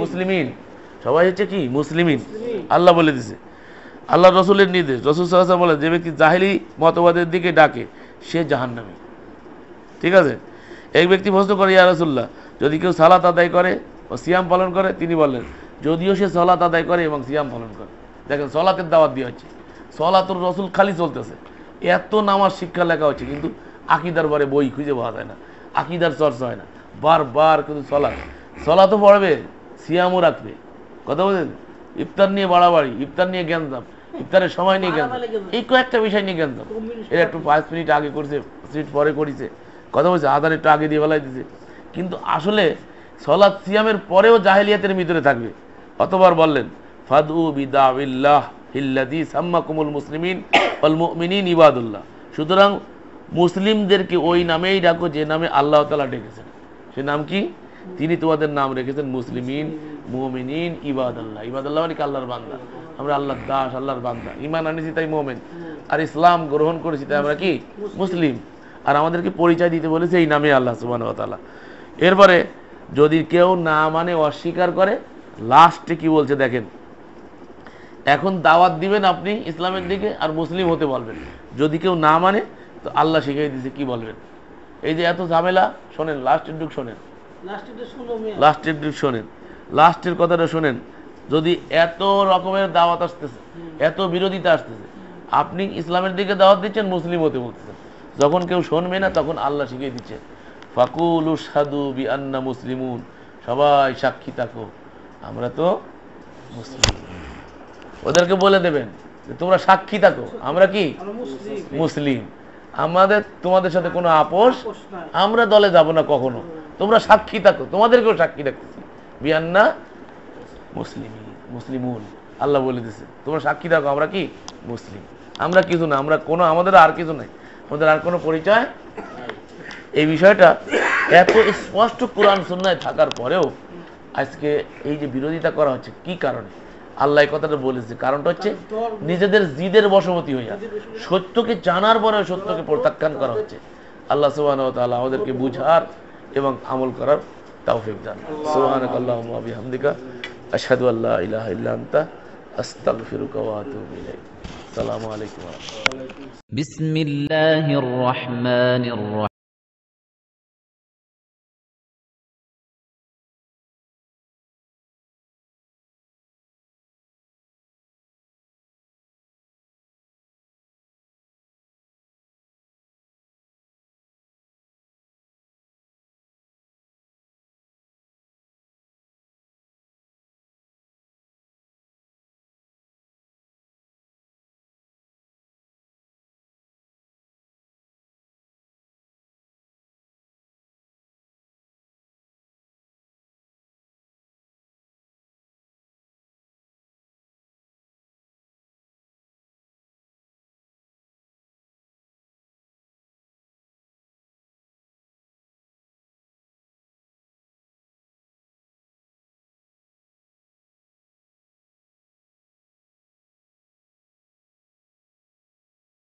[SPEAKER 1] মুসলিমিন সবাই হচ্ছে কি মুসলিমিন আল্লাহ বলে দিছে আল্লাহ রসুলের নির্দেশ রসুল সাল্লাহ বলে যে ব্যক্তি জাহিলি মতবাদের দিকে ডাকে সে জাহান্নামি ঠিক আছে এক ব্যক্তি প্রশ্ন করে ইয়া রসুল্লাহ যদি কেউ সালাত আদায় করে ও সিয়াম পালন করে তিনি বলেন যদিও সে সলাত আদায় করে এবং সিয়াম পালন করে দেখেন সলাতের দাওয়াত দেওয়া হচ্ছে সলাতুর রসুল খালি চলতেছে এত নামার শিক্ষা লেখা হচ্ছে কিন্তু আকিদার বারে বই খুঁজে পাওয়া যায় না আকিদার চর্চা হয় না বারবার কিন্তু চলা চলা তো পড়বে সিয়ামও রাখবে কথা বলছেন ইফতার নিয়ে বাড়াবাড়ি ইফতার নিয়ে দাম ইফতারের সময় নিয়ে জ্ঞান এই কয়েকটা বিষয় নিয়ে দাম এটা একটু পাঁচ মিনিট আগে করছে মিনিট পরে করেছে কথা বলছে আধার একটু আগে দিয়ে বেলায় দিছে কিন্তু আসলে সলাৎ সিয়ামের পরেও জাহেলিয়াতের ভিতরে থাকবে অতবার বললেন ফাদু বিদাউল্লাহ হিল্লাদি কুমুল মুসলিমিন অল মুমিনিন ইবাদুল্লাহ সুতরাং মুসলিমদেরকে ওই নামেই ডাকো যে নামে আল্লাহ তালা ডেকেছেন সে নাম কি তিনি তোমাদের নাম রেখেছেন মুসলিমিন মোমিনিন ইবাদ আল্লাহ ইবাদ আল্লাহ মানে আল্লাহর বান্দা আমরা আল্লাহ দাস আল্লাহর বান্দা ইমান আনেছি তাই মোমেন আর ইসলাম গ্রহণ করেছি তাই আমরা কি মুসলিম আর আমাদেরকে পরিচয় দিতে বলেছে এই নামে আল্লাহ সুবাহ তালা এরপরে যদি কেউ না মানে অস্বীকার করে লাস্টে কি বলছে দেখেন এখন দাওয়াত দিবেন আপনি ইসলামের দিকে আর মুসলিম হতে বলবেন যদি কেউ না মানে তো আল্লাহ শিখিয়ে দিছে কি বলবেন এই যে এত ঝামেলা শোনেন লাস্ট ইন্ডুক শোনেন লাস্ট ইন্ডুক শোনেন লাস্টের কথাটা শোনেন যদি এত রকমের দাওয়াত আসতেছে এত বিরোধিতা আসতেছে আপনি ইসলামের দিকে দাওয়াত দিচ্ছেন মুসলিম হতে বলতেছেন যখন কেউ শুনবে না তখন আল্লাহ শিখিয়ে দিচ্ছেন ফাকুল সাধু বি আন্না মুসলিমুন সবাই সাক্ষী থাকো আমরা তো মুসলিম ওদেরকে বলে দেবেন তোমরা সাক্ষী থাকো আমরা কি মুসলিম আমাদের তোমাদের সাথে কোনো আপোষ আমরা দলে যাব না কখনো তোমরা সাক্ষী থাকো তোমাদেরকেও সাক্ষী রাখতেছি বিয়ান্না মুসলিম মুসলিম আল্লাহ বলে দিছে তোমরা সাক্ষী থাকো আমরা কি মুসলিম আমরা কিছু না আমরা কোনো আমাদের আর কিছু নাই আমাদের আর কোনো পরিচয় এই বিষয়টা এত স্পষ্ট কোরআন সন্ন্যায় থাকার পরেও আজকে এই যে বিরোধিতা করা হচ্ছে কি কারণে আল্লাহ কথাটা বলেছে কারণটা হচ্ছে নিজেদের জিদের বশবতী হইয়া সত্যকে জানার পরে সত্যকে প্রত্যাখ্যান করা হচ্ছে আল্লাহ সুবাহ আমাদেরকে বুঝার এবং আমল করার তৌফিক দান সুবহানাক আল্লাহুম্মা বিহামদিকা আশহাদু আল্লা ইলাহা ইল্লা আনতা ওয়া আতুবু ইলাইক আলাইকুম বিসমিল্লাহির রহমানির রহিম